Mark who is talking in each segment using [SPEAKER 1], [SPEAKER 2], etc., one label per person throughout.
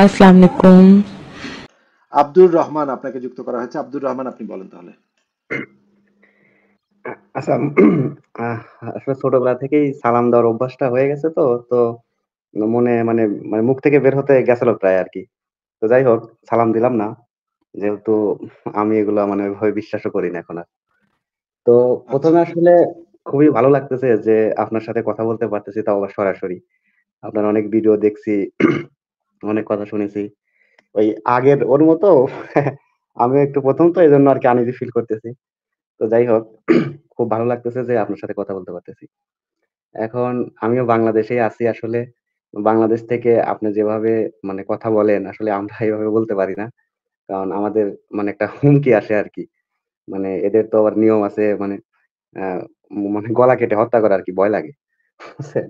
[SPEAKER 1] আসসালামু আলাইকুম
[SPEAKER 2] আব্দুর রহমান আপনাকে যুক্ত করা হয়েছে আব্দুর রহমান আপনি বলেন
[SPEAKER 3] তাহলে আচ্ছা, আসলে ছোটবেলা থেকেই সালাম দেওয়ার অভ্যাসটা হয়ে গেছে তো তো মনে মানে মানে মুখ থেকে বের হতে গেছিল প্রায় আর কি তো যাই হোক সালাম দিলাম না যেহেতু আমি এগুলো মানে ওইভাবে বিশ্বাসও করি না এখন আর তো প্রথমে আচ্ছা। আসলে খুবই ভালো লাগতেছে যে আপনার সাথে কথা বলতে পারতেছি তাও আবার সরাসরি আপনার অনেক ভিডিও দেখছি অনেক কথা শুনেছি ওই আগের ওর মতো আমি একটু প্রথম তো এই জন্য আর কি আনিজি ফিল করতেছি তো যাই হোক খুব ভালো লাগতেছে যে আপনার সাথে কথা বলতে পারতেছি এখন আমিও বাংলাদেশে আছি আসলে বাংলাদেশ থেকে আপনি যেভাবে মানে কথা বলেন আসলে আমরা এইভাবে বলতে পারি না কারণ আমাদের মানে একটা হুমকি আসে আর কি মানে এদের তো আবার নিয়ম আছে মানে মানে গলা কেটে হত্যা করা আর কি ভয় লাগে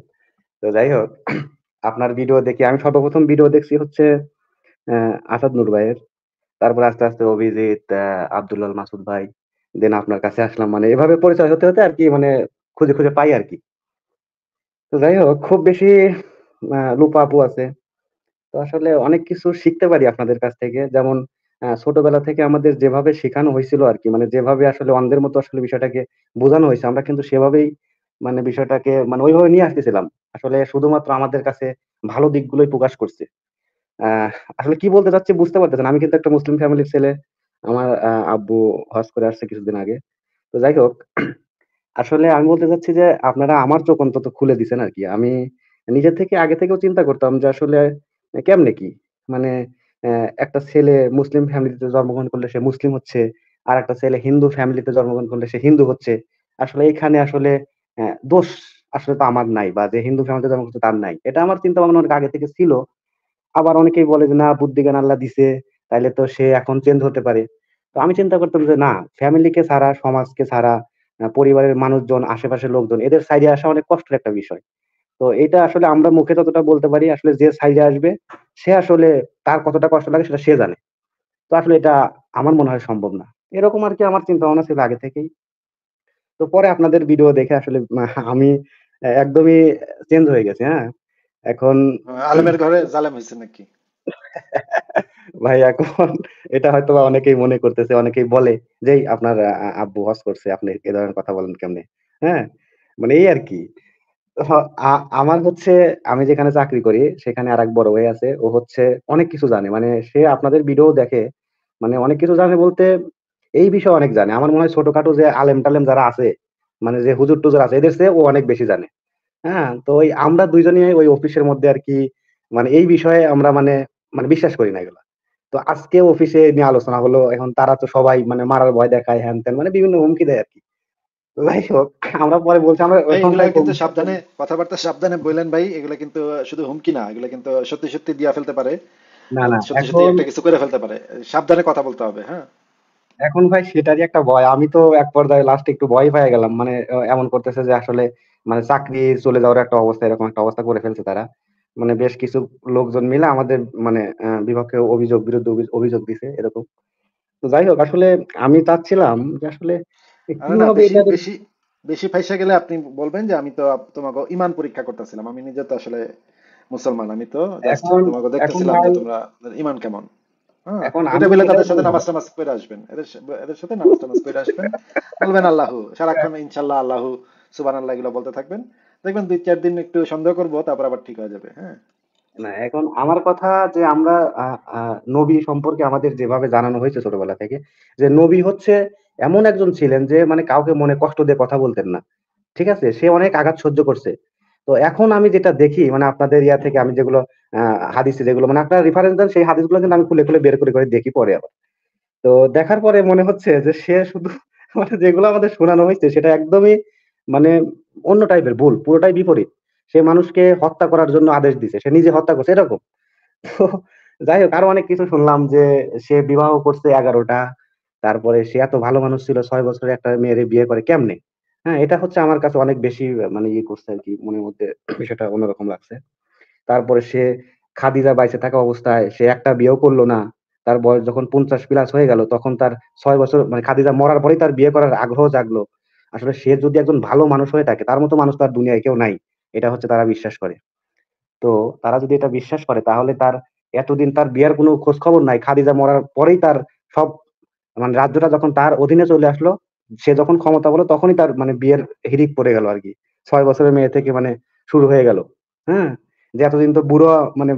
[SPEAKER 3] তো যাই হোক আপনার ভিডিও দেখি আমি সর্বপ্রথম ভিডিও দেখছি হচ্ছে আসাদ নুর ভাইয়ের তারপর আস্তে আস্তে অভিজিৎ আব্দুল্লাহ মাসুদ ভাই দেন আপনার কাছে আসলাম মানে এভাবে পরিচয় হতে হতে আর কি মানে খুঁজে খুঁজে পাই আর কি তো যাই হোক খুব বেশি লুপাপু আছে তো আসলে অনেক কিছু শিখতে পারি আপনাদের কাছ থেকে যেমন ছোটবেলা থেকে আমাদের যেভাবে শেখানো হয়েছিল আর কি মানে যেভাবে আসলে অন্ধের মতো আসলে বিষয়টাকে বোঝানো হয়েছে আমরা কিন্তু সেভাবেই মানে বিষয়টাকে মানে ওইভাবে নিয়ে আসতেছিলাম আসলে শুধুমাত্র আমাদের কাছে ভালো দিকগুলোই প্রকাশ করছে আসলে কি বলতে চাচ্ছি বুঝতে পারতেছেন আমি কিন্তু একটা মুসলিম ফ্যামিলির ছেলে আমার আব্বু হজ করে আসছে কিছুদিন আগে তো যাই হোক আসলে আমি বলতে চাচ্ছি যে আপনারা আমার চোখ অন্তত খুলে দিছেন আর কি আমি নিজের থেকে আগে থেকেও চিন্তা করতাম যে আসলে কেমনে কি মানে একটা ছেলে মুসলিম ফ্যামিলিতে জন্মগ্রহণ করলে সে মুসলিম হচ্ছে আর একটা ছেলে হিন্দু ফ্যামিলিতে জন্মগ্রহণ করলে সে হিন্দু হচ্ছে আসলে এখানে আসলে হ্যাঁ দোষ আসলে তো আমার নাই বা যে হিন্দু সমাজে জন্ম করছে তার নাই এটা আমার চিন্তা ভাবনা অনেক আগে থেকে ছিল আবার অনেকেই বলে যে না বুদ্ধিজ্ঞান আল্লাহ দিছে তাইলে তো সে এখন চেঞ্জ হতে পারে তো আমি চিন্তা করতাম যে না ফ্যামিলিকে ছাড়া সমাজকে ছাড়া পরিবারের মানুষজন আশেপাশের লোকজন এদের সাইডে আসা অনেক কষ্টের একটা বিষয় তো এটা আসলে আমরা মুখে ততটা বলতে পারি আসলে যে সাইডে আসবে সে আসলে তার কতটা কষ্ট লাগে সেটা সে জানে তো আসলে এটা আমার মনে হয় সম্ভব না এরকম আর কি আমার চিন্তা ভাবনা ছিল আগে থেকেই তো পরে আপনাদের ভিডিও দেখে আসলে আমি একদমই চেঞ্জ হয়ে গেছে হ্যাঁ এখন হ্যাঁ, আলেমের
[SPEAKER 2] ঘরে জালেম হয়েছে নাকি
[SPEAKER 3] ভাই এখন এটা হয়তো অনেকেই মনে করতেছে অনেকেই বলে যে আপনার আব্বু হজ করছে আপনি এ ধরনের কথা বলেন কেমনে হ্যাঁ মানে এই আর কি আমার হচ্ছে আমি যেখানে চাকরি করি সেখানে আর এক বড় হয়ে আছে ও হচ্ছে অনেক কিছু জানে মানে সে আপনাদের ভিডিও দেখে মানে অনেক কিছু জানে বলতে এই বিষয়ে অনেক জানে আমার মনে হয় ছোটখাটো যে আলেম টালেম যারা আছে মানে যে হুজুর টুজুর আছে এদের ও অনেক বেশি জানে হ্যাঁ তো ওই আমরা দুইজনে ওই অফিসের মধ্যে আর কি মানে এই বিষয়ে আমরা মানে মানে বিশ্বাস করি না এগুলা তো আজকে অফিসে নিয়ে আলোচনা হলো এখন তারা তো সবাই মানে মারার ভয় দেখায় হ্যান ত্যান মানে বিভিন্ন হুমকি দেয় আর কি যাই হোক আমরা পরে বলছি আমরা কিন্তু সাবধানে
[SPEAKER 2] কথাবার্তা সাবধানে বললেন ভাই এগুলা কিন্তু শুধু হুমকি না এগুলা কিন্তু সত্যি সত্যি দিয়া ফেলতে পারে
[SPEAKER 3] না না সত্যি সত্যি একটা কিছু করে
[SPEAKER 2] ফেলতে পারে সাবধানে কথা বলতে হবে হ্যাঁ
[SPEAKER 3] এখন ভাই সেটারই একটা ভয় আমি তো এক পর্যায়ে লাস্টে একটু ভয় পেয়ে গেলাম মানে এমন করতেছে যে আসলে মানে চাকরি চলে যাওয়ার একটা অবস্থা এরকম একটা অবস্থা করে ফেলছে তারা মানে বেশ কিছু লোকজন মিলে আমাদের মানে বিপক্ষে অভিযোগ বিরুদ্ধে অভিযোগ দিছে এরকম তো যাই হোক আসলে আমি চাচ্ছিলাম যে আসলে বেশি বেশি ফাইসা গেলে আপনি বলবেন যে আমি তো
[SPEAKER 2] তোমাকে ইমান পরীক্ষা করতেছিলাম আমি নিজে তো আসলে মুসলমান আমি তো তোমাকে দেখতেছিলাম তোমরা ইমান কেমন
[SPEAKER 4] হ্যাঁ, এখন তাদের সাথে নামাজ টামাজ
[SPEAKER 2] আসবেন এদের এদের সাথে নামাজ টামাজ আসবেন বলবেন আল্লাহ সারাক্ষণ ইনশাল্লাহ আল্লাহ সুবান আল্লাহ এগুলো বলতে থাকবেন
[SPEAKER 3] দেখবেন দুই চার দিন একটু সন্দেহ করবো তারপর আবার ঠিক হয়ে যাবে হ্যাঁ না এখন আমার কথা যে আমরা নবী সম্পর্কে আমাদের যেভাবে জানানো হয়েছে ছোটবেলা থেকে যে নবী হচ্ছে এমন একজন ছিলেন যে মানে কাউকে মনে কষ্ট দিয়ে কথা বলতেন না ঠিক আছে সে অনেক আঘাত সহ্য করছে তো এখন আমি যেটা দেখি মানে আপনাদের ইয়া থেকে আমি যেগুলো হাদিসে যেগুলো মানে আপনারা রেফারেন্স দেন সেই হাদিসগুলো কিন্তু আমি খুলে খুলে বের করে করে দেখি পরে আবার তো দেখার পরে মনে হচ্ছে যে সে শুধু মানে যেগুলো আমাদের শোনানো হয়েছে সেটা একদমই মানে অন্য টাইপের ভুল পুরোটাই বিপরীত সে মানুষকে হত্যা করার জন্য আদেশ দিছে সে নিজে হত্যা করছে এরকম তো যাই হোক আরো অনেক কিছু শুনলাম যে সে বিবাহ করছে এগারোটা তারপরে সে এত ভালো মানুষ ছিল ছয় বছরে একটা মেয়েরে বিয়ে করে কেমনে হ্যাঁ এটা হচ্ছে আমার কাছে অনেক বেশি মানে ইয়ে করছে আর কি মনের মধ্যে বিষয়টা অন্যরকম লাগছে তারপরে সে খাদিজা বাইসে থাকা অবস্থায় সে একটা বিয়েও করলো না তার বয়স যখন পঞ্চাশ প্লাস হয়ে গেল তখন তার ছয় বছর মানে খাদিজা মরার পরেই তার বিয়ে করার আগ্রহ জাগলো আসলে সে যদি একজন ভালো মানুষ হয়ে থাকে তার মতো মানুষ তার দুনিয়ায় কেউ নাই এটা হচ্ছে তারা বিশ্বাস করে তো তারা যদি এটা বিশ্বাস করে তাহলে তার এতদিন তার বিয়ার কোনো খোঁজ খবর নাই খাদিজা মরার পরেই তার সব মানে রাজ্যটা যখন তার অধীনে চলে আসলো সে যখন ক্ষমতা বলো তখনই তার মানে বিয়ের হিরিক পড়ে গেল আর কি ছয় বছরের মেয়ে থেকে মানে শুরু হয়ে গেল হ্যাঁ যে এতদিন তো বুড়ো মানে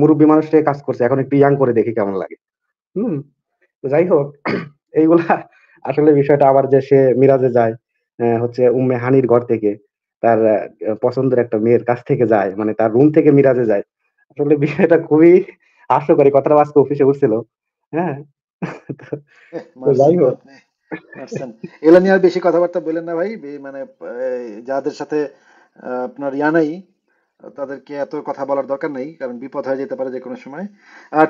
[SPEAKER 3] মুরব্বী মানুষ কাজ করছে এখন একটু ইয়াং করে দেখি কেমন লাগে হম যাই হোক এইগুলা আসলে বিষয়টা আবার যে সে মিরাজে যায় হচ্ছে উম্মে হানির ঘর থেকে তার পছন্দের একটা মেয়ের কাছ থেকে যায় মানে তার রুম থেকে মিরাজে যায় আসলে বিষয়টা খুবই হাস্যকরী কথাটা আজকে অফিসে উঠছিল হ্যাঁ যাই হোক
[SPEAKER 2] এগুলো নিয়ে আর বেশি কথাবার্তা বলেন না ভাই মানে যাদের সাথে আপনার ইয়া নাই তাদেরকে এত কথা বলার দরকার নেই কারণ বিপদ হয়ে যেতে পারে যে কোনো সময়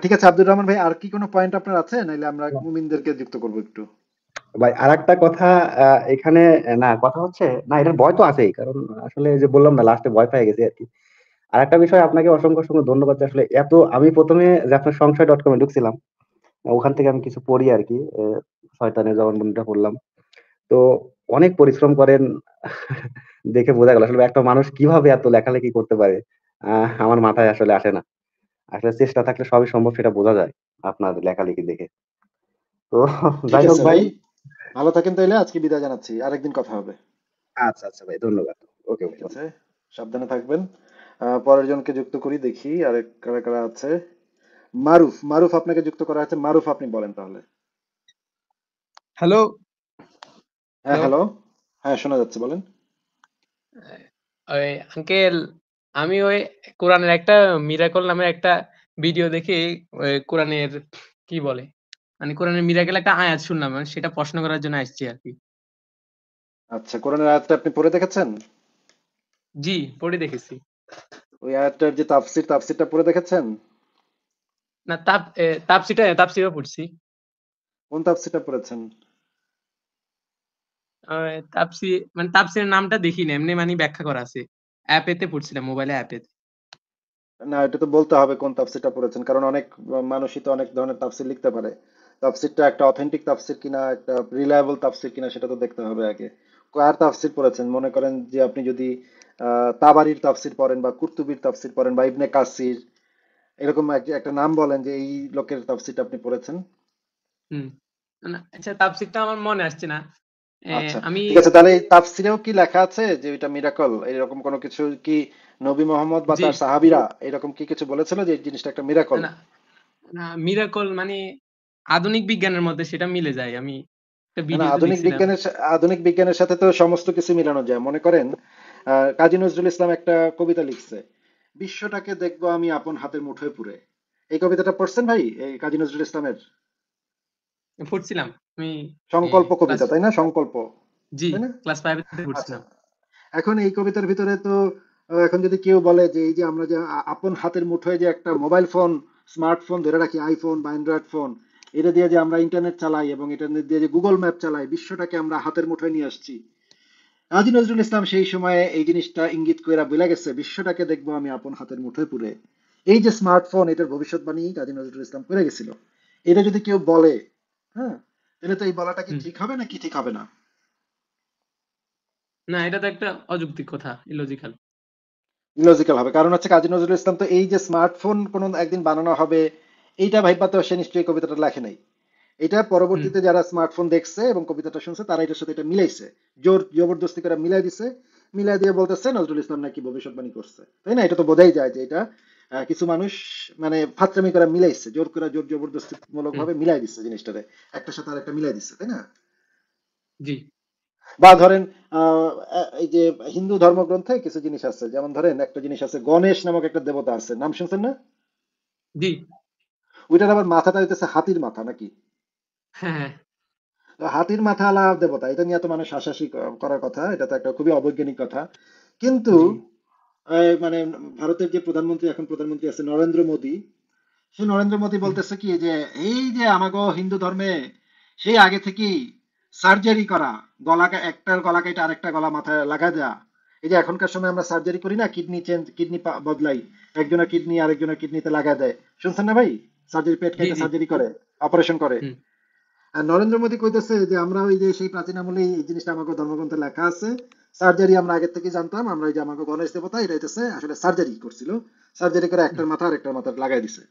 [SPEAKER 2] ঠিক আছে আব্দুর রহমান ভাই আর কি কোনো পয়েন্ট আপনার আছে নাহলে আমরা মুমিনদেরকে যুক্ত করব একটু
[SPEAKER 3] ভাই আর একটা কথা এখানে না কথা হচ্ছে না এটার ভয় তো আছেই কারণ আসলে যে বললাম না লাস্টে ভয় পেয়ে গেছি আর কি আর একটা বিষয় আপনাকে অসংখ্য অসংখ্য ধন্যবাদ আসলে এত আমি প্রথমে যে আপনার সংশয় ডট কমে ঢুকছিলাম ওখান থেকে আমি কিছু পড়ি আর কি শয়তানের জবানবন্দিটা পড়লাম তো অনেক পরিশ্রম করেন দেখে বোঝা গেল আসলে একটা মানুষ কিভাবে এত লেখালেখি করতে পারে আমার মাথায় আসলে আসে না আসলে চেষ্টা থাকলে সবই সম্ভব সেটা বোঝা যায় আপনার লেখালেখি দেখে তো যাই হোক ভাই
[SPEAKER 2] ভালো থাকেন তাইলে আজকে বিদায় জানাচ্ছি আরেকদিন কথা হবে আচ্ছা আচ্ছা ভাই ধন্যবাদ ওকে ওকে আছে সাবধানে থাকবেন পরের জনকে যুক্ত করি দেখি আরেক কারা কারা আছে মারুফ মারুফ আপনাকে যুক্ত করা আছে মারুফ আপনি বলেন তাহলে হ্যালো হ্যাঁ হ্যালো হ্যাঁ শোনা যাচ্ছে বলেন
[SPEAKER 1] ওই আঙ্কেল আমি ওই কোরআনের একটা মিরাকল নামের একটা ভিডিও দেখে ওই কোরআনের কি বলে মানে কোরআনের মিরাকল একটা আয়াত শুনলাম মানে সেটা প্রশ্ন করার
[SPEAKER 2] জন্য আসছি আর কি আচ্ছা কোরআনের আয়াতটা আপনি পড়ে দেখেছেন জি পড়ে দেখেছি ওই আয়াতটার যে তাফসির তাফসিরটা পড়ে দেখেছেন
[SPEAKER 1] না তাপ তাপসিটা তাপসিরও পড়ছি
[SPEAKER 2] কোন তাপসিটা পড়েছেন
[SPEAKER 1] তাপসি মানে তাপসির নামটা দেখিনি এমনি মানে ব্যাখ্যা করা আছে অ্যাপেতে পড়ছিলাম মোবাইলে অ্যাপেতে
[SPEAKER 2] না এটা তো বলতে হবে কোন তাফসিরটা পড়েছেন কারণ অনেক মানুষই তো অনেক ধরনের তাফসির লিখতে পারে তাফসিরটা একটা অথেন্টিক তাফসির কিনা একটা রিলায়েবল তাফসির কিনা সেটা তো দেখতে হবে আগে কার তাফসির পড়েছেন মনে করেন যে আপনি যদি তাবারির তাফসির পড়েন বা কুর্তুবির তাফসির পড়েন বা ইবনে কাসির এরকম একটা নাম বলেন যে এই লোকের তাফসিরটা আপনি পড়েছেন
[SPEAKER 1] হুম আচ্ছা তাফসিরটা আমার মনে আসছে না আচ্ছা আমি ঠিক আছে তাহলে
[SPEAKER 2] তাফসিরেও কি লেখা আছে যে এটা মিরাকল এরকম কোনো কিছু কি নবী মোহাম্মদ বা তার এরকম কি কিছু বলেছিল যে এই জিনিসটা একটা মিরাকল
[SPEAKER 1] না মিরাকল মানে আধুনিক বিজ্ঞানের মধ্যে সেটা মিলে যায় আমি আধুনিক বিজ্ঞানের
[SPEAKER 2] আধুনিক বিজ্ঞানের সাথে তো সমস্ত কিছু মিলানো যায় মনে করেন কাজী নজরুল ইসলাম একটা কবিতা লিখছে বিশ্বটাকে দেখবো আমি আপন হাতের মুঠোয় পুরে এই কবিতাটা পড়ছেন ভাই এই কাজী নজরুল ইসলামের পড়ছিলাম আমি সংকল্প কবিতা তাই না সংকল্প জি ক্লাস ফাইভে পড়ছিলাম আচ্ছা। এখন এই কবিতার ভিতরে তো এখন যদি কেউ বলে যে এই যে আমরা যে আপন হাতের মুঠোয় যে একটা মোবাইল ফোন স্মার্টফোন ধরে রাখি আইফোন বা অ্যান্ড্রয়েড ফোন এটা দিয়ে যে আমরা ইন্টারনেট চালাই এবং ইন্টারনেট দিয়ে যে গুগল ম্যাপ চালাই বিশ্বটাকে আমরা হাতের মুঠোয় নিয়ে আসছি আজি নজরুল ইসলাম সেই সময়ে এই জিনিসটা ইঙ্গিত করে বলে গেছে বিশ্বটাকে দেখবো আমি আপন হাতের মুঠোয় পুরে এই যে স্মার্টফোন এটার ভবিষ্যৎবাণী কাজী নজরুল ইসলাম করে গেছিল এটা যদি কেউ বলে তাহলে তো এই বলাটা কি ঠিক হবে ঠিক হবে না
[SPEAKER 1] না এটা তো একটা অযৌক্তিক কথা ইলজিক্যাল
[SPEAKER 2] ইলজিক্যাল হবে কারণ হচ্ছে কাজী নজরুল ইসলাম তো এই যে স্মার্টফোন একদিন বানানো হবে এইটা সে নিশ্চয়ই কবিতাটা লেখে নাই এটা পরবর্তীতে যারা স্মার্টফোন দেখছে এবং কবিতাটা শুনছে তারা এটার সাথে এটা মিলাইছে জোর জবরদস্তি করে মিলাই দিছে মিলাই দিয়ে বলতেছে নজরুল ইসলাম নাকি ভবিষ্যৎবাণী করছে তাই না এটা তো বোঝাই যায় যে এটা কিছু মানুষ মানে ফাতরামি করে মিলাইছে জোর করে জোর জবরদস্তি মূলক ভাবে মিলাই দিচ্ছে জিনিসটারে একটা সাথে আরেকটা মিলাই দিচ্ছে তাই না জি বা ধরেন এই যে হিন্দু ধর্মগ্রন্থে কিছু জিনিস আছে যেমন ধরেন একটা জিনিস আছে গণেশ নামক একটা দেবতা আছে নাম শুনছেন না জি ওইটার আবার মাথাটা হইতেছে হাতির মাথা নাকি হ্যাঁ, হ্যাঁ। হাতির মাথা আলাদা দেবতা এটা নিয়ে তো মানুষ হাসাহাসি করার কথা এটা তো একটা খুবই অবৈজ্ঞানিক কথা কিন্তু মানে ভারতের যে প্রধানমন্ত্রী এখন প্রধানমন্ত্রী আছে নরেন্দ্র মোদী সে নরেন্দ্র মোদী বলতেছে কি যে এই যে আমাগো হিন্দু ধর্মে সেই আগে থেকেই সার্জারি করা গলা একটার গলা কেটে আরেকটা গলা মাথায় লাগা যা এই যে এখনকার সময় আমরা সার্জারি করি না কিডনি চেঞ্জ কিডনি বদলাই একজনের কিডনি আরেকজনের কিডনিতে লাগা দেয় শুনছেন না ভাই সার্জারি পেট কেটে সার্জারি করে অপারেশন করে আর নরেন্দ্র মোদী কইতেছে যে আমরা ওই যে সেই প্রাচীন আমলে এই জিনিসটা আমাকে ধর্মগ্রন্থে লেখা আছে সার্জারি আমরা আগে থেকে জানতাম আমরা এই যে আমাকে গণেশ দেবতা এটা হইতেছে আসলে সার্জারি করছিল সার্জারি করে একটার মাথা আর একটার মাথা লাগাই দিছে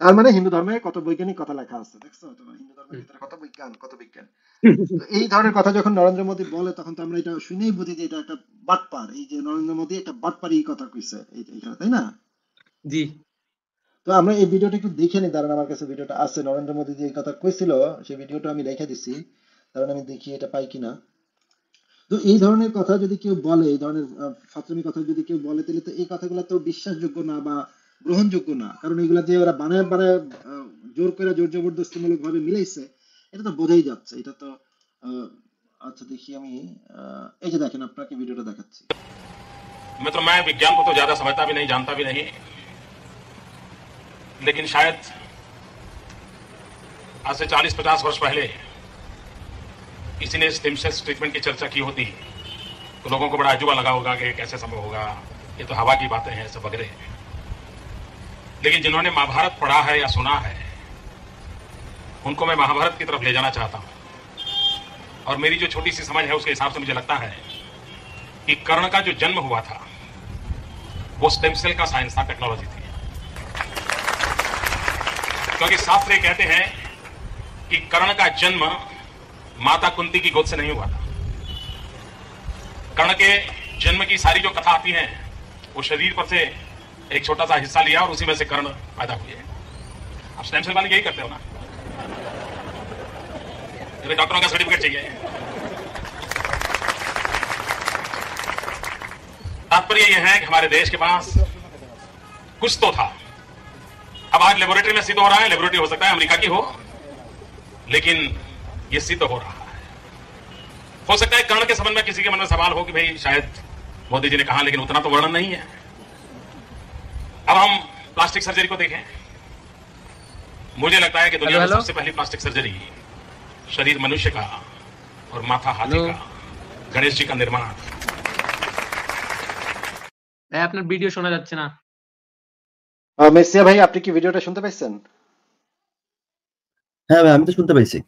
[SPEAKER 2] তার মানে হিন্দু ধর্মে কত বৈজ্ঞানিক কথা লেখা আছে দেখছো মানে হিন্দু ধর্মের ভিতরে কত বিজ্ঞান কত বিজ্ঞান এই ধরনের কথা যখন নরেন্দ্র মোদী বলে তখন তো আমরা এটা শুনেই বুঝি যে এটা একটা বাটপার এই যে নরেন্দ্র মোদী একটা বাটপার এই কথা কইছে এইটা তাই না জি তো আমরা এই ভিডিওটা একটু দেখে নিই দাঁড়ান আমার কাছে ভিডিওটা আছে নরেন্দ্র মোদী যে এই কথা কইছিল সেই ভিডিওটা আমি রেখে দিছি কারণ আমি দেখি এটা পাই কিনা তো এই ধরনের কথা যদি কেউ বলে এই ধরনের ফাতরামি কথা যদি কেউ বলে তাহলে তো এই কথাগুলো তো বিশ্বাসযোগ্য না বা গ্রহণযোগ্য না কারণ এগুলা যে ওরা বানায় বানায় জোর করে জোর জবরদস্তিমূলক ভাবে মিলাইছে এটা তো বোঝাই যাচ্ছে এটা তো আচ্ছা দেখি আমি এই যে দেখেন আপনাকে ভিডিওটা দেখাচ্ছি
[SPEAKER 5] मैं तो मैं विज्ञान को तो ज्यादा समझता भी नहीं जानता भी नहीं लेकिन शायद आज से 40-50 वर्ष पहले किसी ने स्टेम ट्रीटमेंट की चर्चा की होती तो लोगों को बड़ा अजूबा लगा होगा कि कैसे संभव होगा ये तो हवा की बातें हैं सब वगैरह हैं लेकिन जिन्होंने महाभारत पढ़ा है या सुना है उनको मैं महाभारत की तरफ ले जाना चाहता हूं और मेरी जो छोटी सी समझ है उसके हिसाब से मुझे लगता है कि कर्ण का जो जन्म हुआ था वो स्टेमसेल का साइंस था टेक्नोलॉजी थी क्योंकि शास्त्र कहते हैं कि कर्ण का जन्म माता कुंती की गोद से नहीं हुआ था कर्ण के जन्म की सारी जो कथा आती है वो शरीर पर से एक छोटा सा हिस्सा लिया और उसी में से कर्ण पैदा हुए आप स्टेम सेल वाले यही करते हो ना डॉक्टरों का सर्टिफिकेट चाहिए तात्पर्य यह है कि हमारे देश के पास कुछ तो था अब आज लेबोरेटरी में सिद्ध हो रहा है लेबोरेटरी हो सकता है अमेरिका की हो लेकिन ये सिद्ध हो रहा है हो सकता है कर्ण के संबंध में किसी के मन में सवाल हो कि भाई शायद मोदी जी ने कहा लेकिन उतना तो वर्णन नहीं है अब हम प्लास्टिक सर्जरी को देखें मुझे लगता है कि दुनिया में सबसे पहली प्लास्टिक सर्जरी शरीर मनुष्य का और माथा हाथी का गणेश जी का निर्माण
[SPEAKER 2] আপনার ভিডিও শোনা যাচ্ছে না মেসিয়া ভাই আপনি কি ভিডিওটা শুনতে পাইছেন
[SPEAKER 4] হ্যাঁ ভাই আমি তো শুনতে পাইছি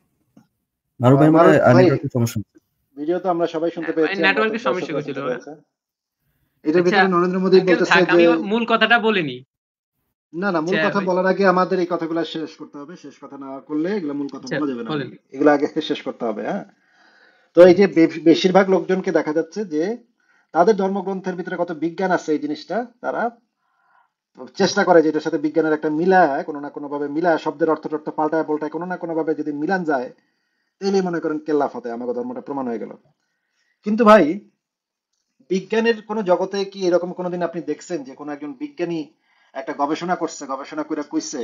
[SPEAKER 4] মারুফ ভাই মানে
[SPEAKER 2] ভিডিও তো আমরা সবাই শুনতে হ্যাঁ, পেয়েছি নেটওয়ার্কের সমস্যা হ্যাঁ। আচ্ছা, ভিতরে নরেন্দ্র মোদি বলতেছে যে মূল কথাটা না না মূল আচ্ছা, কথা বলার আগে আমাদের এই কথাগুলো শেষ করতে হবে শেষ কথা না করলে এগুলো মূল কথা আচ্ছা, বলা যাবে না এগুলো আগে শেষ করতে হবে হ্যাঁ তো এই যে বেশিরভাগ লোকজনকে দেখা যাচ্ছে যে তাদের ধর্মগ্রন্থের ভিতরে কত বিজ্ঞান আছে এই জিনিসটা তারা চেষ্টা করে যে এটার সাথে বিজ্ঞানের একটা মিলা কোনো না কোনো ভাবে মিলা শব্দের অর্থ টর্থ পাল্টায় পাল্টায় কোনো না কোনো ভাবে যদি মিলান যায় তাইলে মনে করেন কেল্লা ফতে আমাকে ধর্মটা প্রমাণ হয়ে গেল কিন্তু ভাই বিজ্ঞানের কোন জগতে কি এরকম কোনোদিন আপনি দেখছেন যে কোনো একজন বিজ্ঞানী একটা গবেষণা করছে গবেষণা করে কইছে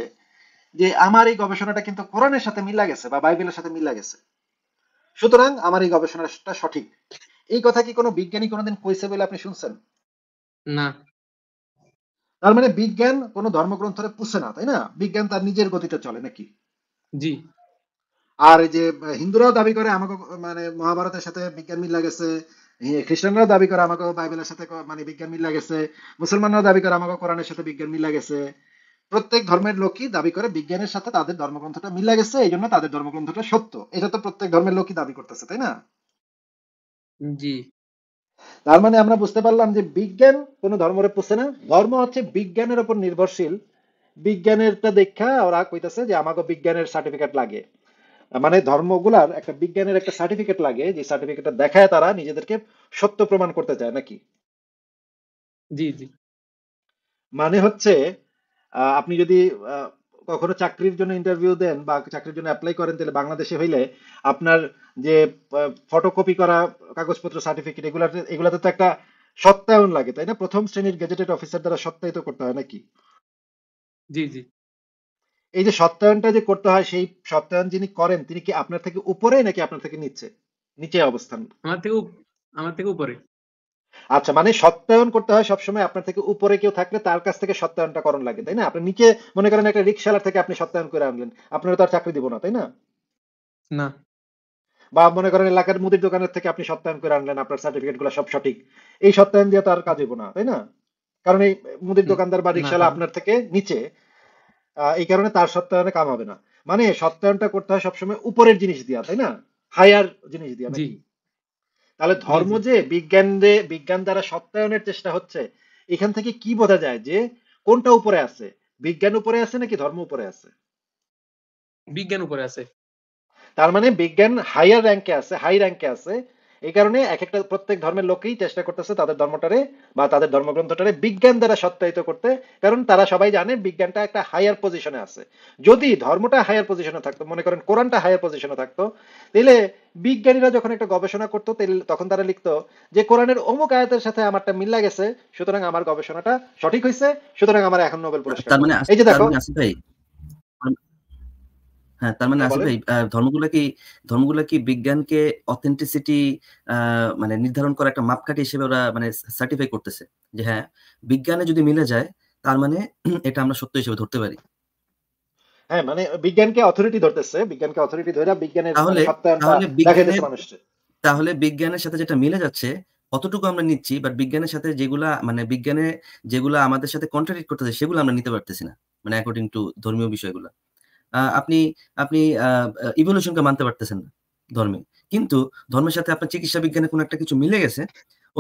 [SPEAKER 2] যে আমার এই গবেষণাটা কিন্তু কোরআনের সাথে মিলা গেছে বা বাইবেলের সাথে মিলা গেছে সুতরাং আমার এই গবেষণাটা সঠিক এই কথা কি কোনো বিজ্ঞানী কোনোদিন কইছে বলে আপনি শুনছেন না তার মানে বিজ্ঞান কোনো ধর্মগ্রন্থরে পুষে না তাই না বিজ্ঞান তার নিজের গতিতে চলে নাকি জি আর এই যে হিন্দুরাও দাবি করে আমাকে মানে মহাভারতের সাথে বিজ্ঞান মিল লাগেছে খ্রিস্টানরাও দাবি করে আমাকে বাইবেলের সাথে মানে বিজ্ঞান মিল লাগেছে মুসলমানরাও দাবি করে আমাকে কোরআনের সাথে বিজ্ঞান মিল লাগেছে প্রত্যেক ধর্মের লোকই দাবি করে বিজ্ঞানের সাথে তাদের ধর্মগ্রন্থটা মিলা গেছে এই জন্য তাদের ধর্মগ্রন্থটা সত্য এটা তো প্রত্যেক ধর্মের লোকই দাবি করতেছে তাই না জি তার মানে আমরা বুঝতে পারলাম যে বিজ্ঞান কোনো ধর্মরে পুষে না ধর্ম হচ্ছে বিজ্ঞানের উপর নির্ভরশীল বিজ্ঞানেরটা দেখা ওরা কইতাছে যে আমাকে বিজ্ঞানের সার্টিফিকেট লাগে মানে ধর্মগুলার একটা বিজ্ঞানের একটা সার্টিফিকেট লাগে যে সার্টিফিকেটটা দেখায় তারা নিজেদেরকে সত্য প্রমাণ করতে চায় নাকি জি জি মানে হচ্ছে আপনি যদি কখনো চাকরির জন্য ইন্টারভিউ দেন বা চাকরির জন্য অ্যাপ্লাই করেন তাহলে বাংলাদেশে হইলে আপনার যে ফটোকপি করা কাগজপত্র সার্টিফিকেট এগুলা এগুলাতে তো একটা সত্যায়ন লাগে তাই না প্রথম শ্রেণীর গ্যাজেটেড অফিসার দ্বারা সত্যায়িত করতে হয় নাকি জি জি এই যে সত্যায়নটা যে করতে হয় সেই সত্যায়ন যিনি করেন তিনি কি আপনার থেকে উপরে নাকি আপনার থেকে নিচে নিচে অবস্থান আমার থেকে আমার থেকে উপরে আচ্ছা মানে সত্যায়ন করতে হয় সবসময় আপনার থেকে উপরে কেউ থাকলে তার কাছ থেকে সত্যায়নটা করণ লাগে তাই না আপনি নিচে মনে করেন একটা রিক্সালার থেকে আপনি সত্যায়ন করে আনলেন আপনার তো আর চাকরি দিব না তাই না না বা মনে করেন এলাকার মুদির দোকানের থেকে আপনি সত্যায়ন করে আনলেন আপনার সার্টিফিকেট গুলো সব সঠিক এই সত্যায়ন দিয়ে তো আর কাজ হইব না তাই না কারণ এই মুদির দোকানদার বা রিক্সালা আপনার থেকে নিচে এই কারণে তার সত্যায়নে কাম হবে না মানে সত্যায়নটা করতে হয় সবসময় উপরের জিনিস দিয়া তাই না হায়ার জিনিস দিয়া নাকি তাহলে ধর্ম যে বিজ্ঞান বিজ্ঞান দ্বারা সত্যায়নের চেষ্টা হচ্ছে এখান থেকে কি বোঝা যায় যে কোনটা উপরে আছে বিজ্ঞান উপরে আছে নাকি ধর্ম উপরে আছে
[SPEAKER 1] বিজ্ঞান উপরে আছে
[SPEAKER 2] তার মানে বিজ্ঞান হায়ার র্যাঙ্কে আছে হাই র্যাঙ্কে আছে এই কারণে এক একটা প্রত্যেক ধর্মের লোকেই চেষ্টা করতেছে তাদের ধর্মটারে বা তাদের ধর্মগ্রন্থটারে বিজ্ঞান দ্বারা সত্যায়িত করতে কারণ তারা সবাই জানে বিজ্ঞানটা একটা হায়ার পজিশনে আছে যদি ধর্মটা হায়ার পজিশনে থাকতো মনে করেন কোরআনটা হায়ার পজিশনে থাকতো তাহলে বিজ্ঞানীরা যখন একটা গবেষণা করতো তখন তারা লিখতো যে কোরআনের অমুক আয়াতের সাথে আমারটা মিল্লা গেছে সুতরাং আমার গবেষণাটা সঠিক হয়েছে সুতরাং আমার এখন নোবেল পুরস্কার মানে এই যে দেখো
[SPEAKER 4] মানে হ্যাঁ তার মানে হ্যাঁ, আসলে ধর্মগুলা কি ধর্মগুলা কি বিজ্ঞানকে অথেন্টিসিটি মানে নির্ধারণ করা একটা মাপকাঠি হিসেবে ওরা মানে সার্টিফাই করতেছে যে হ্যাঁ বিজ্ঞানে যদি মিলে যায় তার মানে এটা আমরা সত্য হিসেবে ধরতে পারি
[SPEAKER 2] হ্যাঁ মানে বিজ্ঞানকে অথরিটি ধরতেছে বিজ্ঞানকে অথরিটি ধরে বিজ্ঞানের মানে তাহলে তাহলে বিজ্ঞানের
[SPEAKER 4] তাহলে বিজ্ঞানের সাথে যেটা মিলে যাচ্ছে অতটুকু আমরা নিচ্ছি বাট বিজ্ঞানের সাথে যেগুলা মানে বিজ্ঞানে যেগুলা আমাদের সাথে কন্ট্রাডিক্ট করতেছে সেগুলো আমরা নিতে পারতেছি না মানে অ্যাকর্ডিং টু ধর্মীয় বিষয়গুলো আপনি আপনি ইভলিউশনকে মানতে পারতেছেন না ধর্মে কিন্তু ধর্মের সাথে আপনার চিকিৎসা বিজ্ঞানে কোনো একটা কিছু মিলে গেছে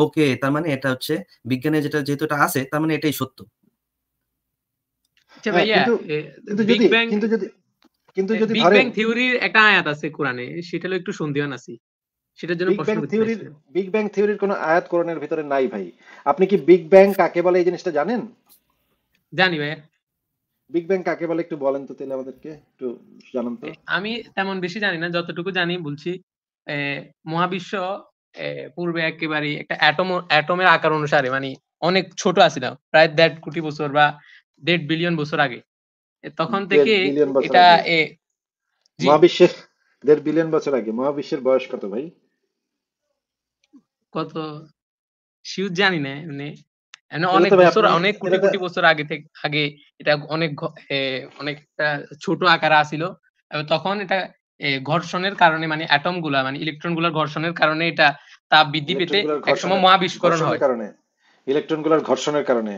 [SPEAKER 4] ওকে তার মানে এটা হচ্ছে বিজ্ঞানে যেটা যেহেতু এটা আছে তার মানে এটাই সত্য আচ্ছা কিন্তু যদি
[SPEAKER 1] আয়াত আছে কোরআনে সেটা একটু সন্দেহান আছি
[SPEAKER 2] বিগ ব্যাং থিওরির কোনো ভিতরে নাই ভাই আপনি কি বিগ ব্যাং কাকে বলে এই জিনিসটা জানেন জানি ভাই বিগ ব্যাং কাকে বলে একটু বলেন তো তাহলে আমাদেরকে একটু জানান তো
[SPEAKER 1] আমি তেমন বেশি জানি না যতটুকু জানি বলছি মহাবিশ্ব পূর্বে একেবারে একটা অ্যাটম অ্যাটমের আকার অনুসারে মানে অনেক ছোট প্রায় দেড় কোটি বছর বা দেড় বিলিয়ন বছর আগে তখন থেকে এটা
[SPEAKER 2] মহাবিশ্বের দেড় বিলিয়ন বছর আগে মহাবিশ্বের বয়স কত ভাই
[SPEAKER 1] কত শিউজ জানি না মানে অনেক বছর অনেক কোটি কোটি বছর আগে থেকে আগে এটা অনেক অনেকটা ছোট আকারে আসিল তখন এটা ঘর্ষণের কারণে মানে অ্যাটম গুলা মানে ইলেকট্রন গুলার ঘর্ষণের কারণে এটা তাপ বৃদ্ধি পেতে একসময় মহা বিস্ফোরণ হয়
[SPEAKER 2] কারণে ইলেকট্রন গুলার ঘর্ষণের কারণে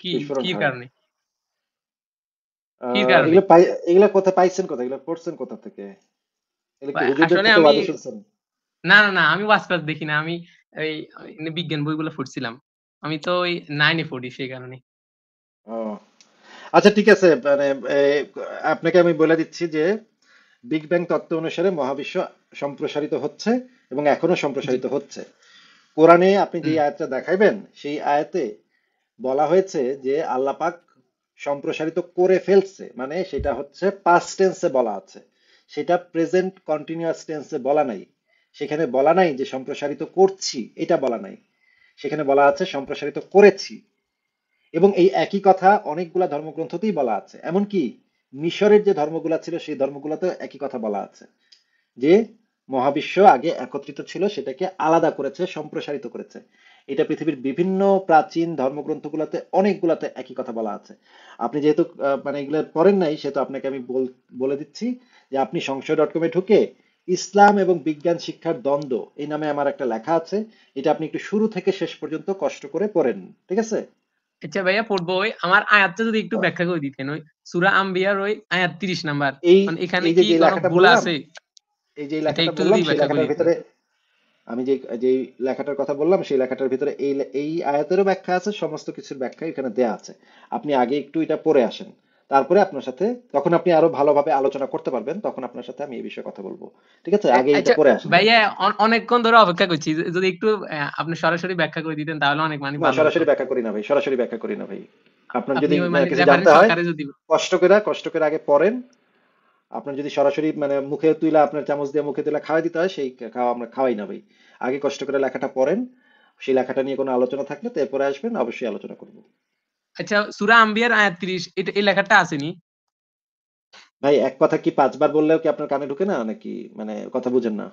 [SPEAKER 2] কি কি কারণে এগুলা কথা পাইছেন কথা এগুলা পড়ছেন কোথা থেকে আসলে আমি
[SPEAKER 1] না না না আমি ওয়াজ দেখি না আমি এই বিজ্ঞান বইগুলো পড়ছিলাম আমি তো ওই নাইনে পড়ি সেই কারণে।
[SPEAKER 2] ও আচ্ছা ঠিক আছে মানে আপনাকে আমি বলে দিচ্ছি যে বিগ ব্যাং তত্ত্ব অনুসারে মহাবিশ্ব সম্প্রসারিত হচ্ছে এবং এখনো সম্প্রসারিত হচ্ছে কোরআনে আপনি যে আয়াতটা দেখাইবেন সেই আয়াতে বলা হয়েছে যে আল্লাহ পাক সম্প্রসারিত করে ফেলছে মানে সেটা হচ্ছে পাস্ট টেন্সে বলা আছে সেটা প্রেজেন্ট কন্টিনিউয়াস টেন্সে বলা নাই সেখানে বলা নাই যে সম্প্রসারিত করছি এটা বলা নাই সেখানে বলা আছে সম্প্রসারিত করেছি এবং এই একই কথা অনেকগুলা ধর্মগ্রন্থতেই বলা আছে এমনকি মিশরের যে ধর্মগুলো ছিল সেই ধর্মগুলাতেও একই কথা বলা আছে যে মহাবিশ্ব আগে একত্রিত ছিল সেটাকে আলাদা করেছে সম্প্রসারিত করেছে এটা পৃথিবীর বিভিন্ন প্রাচীন ধর্মগ্রন্থগুলোতে অনেকগুলাতে একই কথা বলা আছে আপনি যেহেতু মানে এগুলো পড়েন নাই সেহেতু আপনাকে আমি বলে দিচ্ছি যে আপনি সংশয় ডট কমে ঢুকে ইসলাম এবং বিজ্ঞান শিক্ষার দ্বন্দ্ব এই নামে আমার একটা লেখা আছে এটা আপনি একটু শুরু থেকে শেষ পর্যন্ত কষ্ট করে পড়েন ঠিক আছে
[SPEAKER 1] আচ্ছা ভাইয়া পড়বো ওই আমার আয়াতটা যদি একটু হ্যাঁ। ব্যাখ্যা করে দিতেন ওই আম্বিয়ার ওই আয়াত 30 নাম্বার মানে এখানে কি ভুল আছে এই যে লেখাটা ভিতরে
[SPEAKER 2] আমি যে যে লেখাটার কথা বললাম সেই লেখাটার ভিতরে এই এই আয়াতেরও ব্যাখ্যা আছে সমস্ত কিছুর ব্যাখ্যা এখানে দেয়া আছে আপনি আগে একটু এটা পড়ে আসেন তারপরে আপনার সাথে তখন আপনি আরো ভালোভাবে আলোচনা করতে পারবেন তখন আপনার সাথে আমি এই বিষয়ে কথা বলবো ঠিক আছে আগে এটা করে আচ্ছা, আসুন ভাইয়া
[SPEAKER 1] অনেকক্ষণ ধরে অপেক্ষা করছি যদি একটু আপনি সরাসরি ব্যাখ্যা করে দিতেন তাহলে অনেক মানে সরাসরি
[SPEAKER 2] ব্যাখ্যা করি না ভাই সরাসরি ব্যাখ্যা করি না ভাই আপনার যদি মানে কিছু জানতে হয় কষ্ট করে কষ্ট করে আগে পড়েন আপনার যদি সরাসরি মানে মুখে তুইলা আপনার চামচ দিয়ে মুখে তুইলা খাওয়া দিতে হয় সেই খাওয়া আমরা খাওয়াই না ভাই আগে কষ্ট করে লেখাটা পড়েন সেই লেখাটা নিয়ে কোনো আলোচনা থাকলে তারপরে আসবেন অবশ্যই আলোচনা করবো
[SPEAKER 1] আচ্ছা সুরা আম্বিয়ার আয়াত 30 এটা এই লেখাটা আসেনি
[SPEAKER 2] ভাই এক কথা কি পাঁচবার বললেও কি আপনার কানে ঢুকে না নাকি মানে কথা বুঝেন না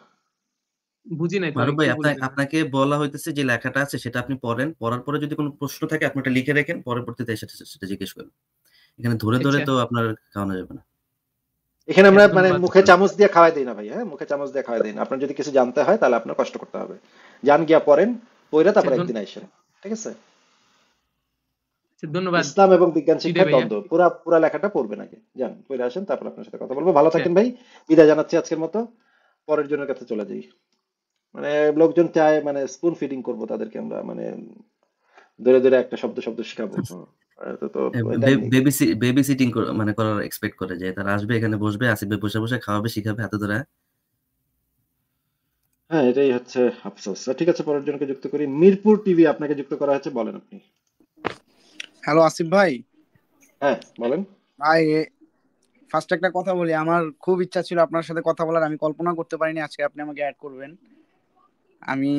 [SPEAKER 4] বুঝি নাই মারুফ ভাই আপনাকে বলা হইতেছে যে লেখাটা আছে সেটা আপনি পড়েন পড়ার পরে যদি কোনো প্রশ্ন থাকে আপনি এটা লিখে রাখেন পরবর্তীতে এসে সেটা জিজ্ঞেস করেন এখানে ধরে ধরে আচ্ছা। তো আপনার খাওয়ানো যাবে না এখানে আমরা মানে মুখে
[SPEAKER 2] চামচ দিয়ে খাওয়াই দেই না ভাই হ্যাঁ মুখে চামচ দিয়ে খাওয়াই দেই না আপনার যদি কিছু জানতে হয় তাহলে আপনার কষ্ট করতে হবে জান গিয়া পড়েন পড়ে তারপর একদিন আইসেন ঠিক আছে আচ্ছা, ধন্যবাদ ইসলাম এবং বিজ্ঞান শিক্ষার দ্বন্দ্ব পুরা পুরা লেখাটা পড়বেন আগে যান পড়ে আসেন তারপর আপনার সাথে কথা বলবো ভালো আচ্ছা। থাকেন ভাই বিদায় জানাচ্ছি আজকের মতো পরের জনের কাছে চলে যাই মানে লোকজন চায় মানে স্পুন ফিডিং করব তাদেরকে আমরা মানে ধরে ধরে একটা শব্দ শব্দ শেখাবো
[SPEAKER 4] বেবি সিটিং মানে করার এক্সপেক্ট করে যায় তারা আসবে এখানে বসবে আসবে বসে বসে খাওয়াবে শিখাবে হাতে ধরে
[SPEAKER 2] হ্যাঁ এটাই হচ্ছে আফসোস ঠিক আছে পরের জনকে যুক্ত করি মিরপুর টিভি আপনাকে যুক্ত করা হয়েছে বলেন আপনি হ্যালো আসিফ ভাই হ্যাঁ বলেন ভাই
[SPEAKER 6] ফার্স্ট একটা কথা বলি আমার খুব ইচ্ছা ছিল আপনার সাথে কথা বলার আমি কল্পনা করতে পারিনি আজকে আপনি আমাকে অ্যাড করবেন আমি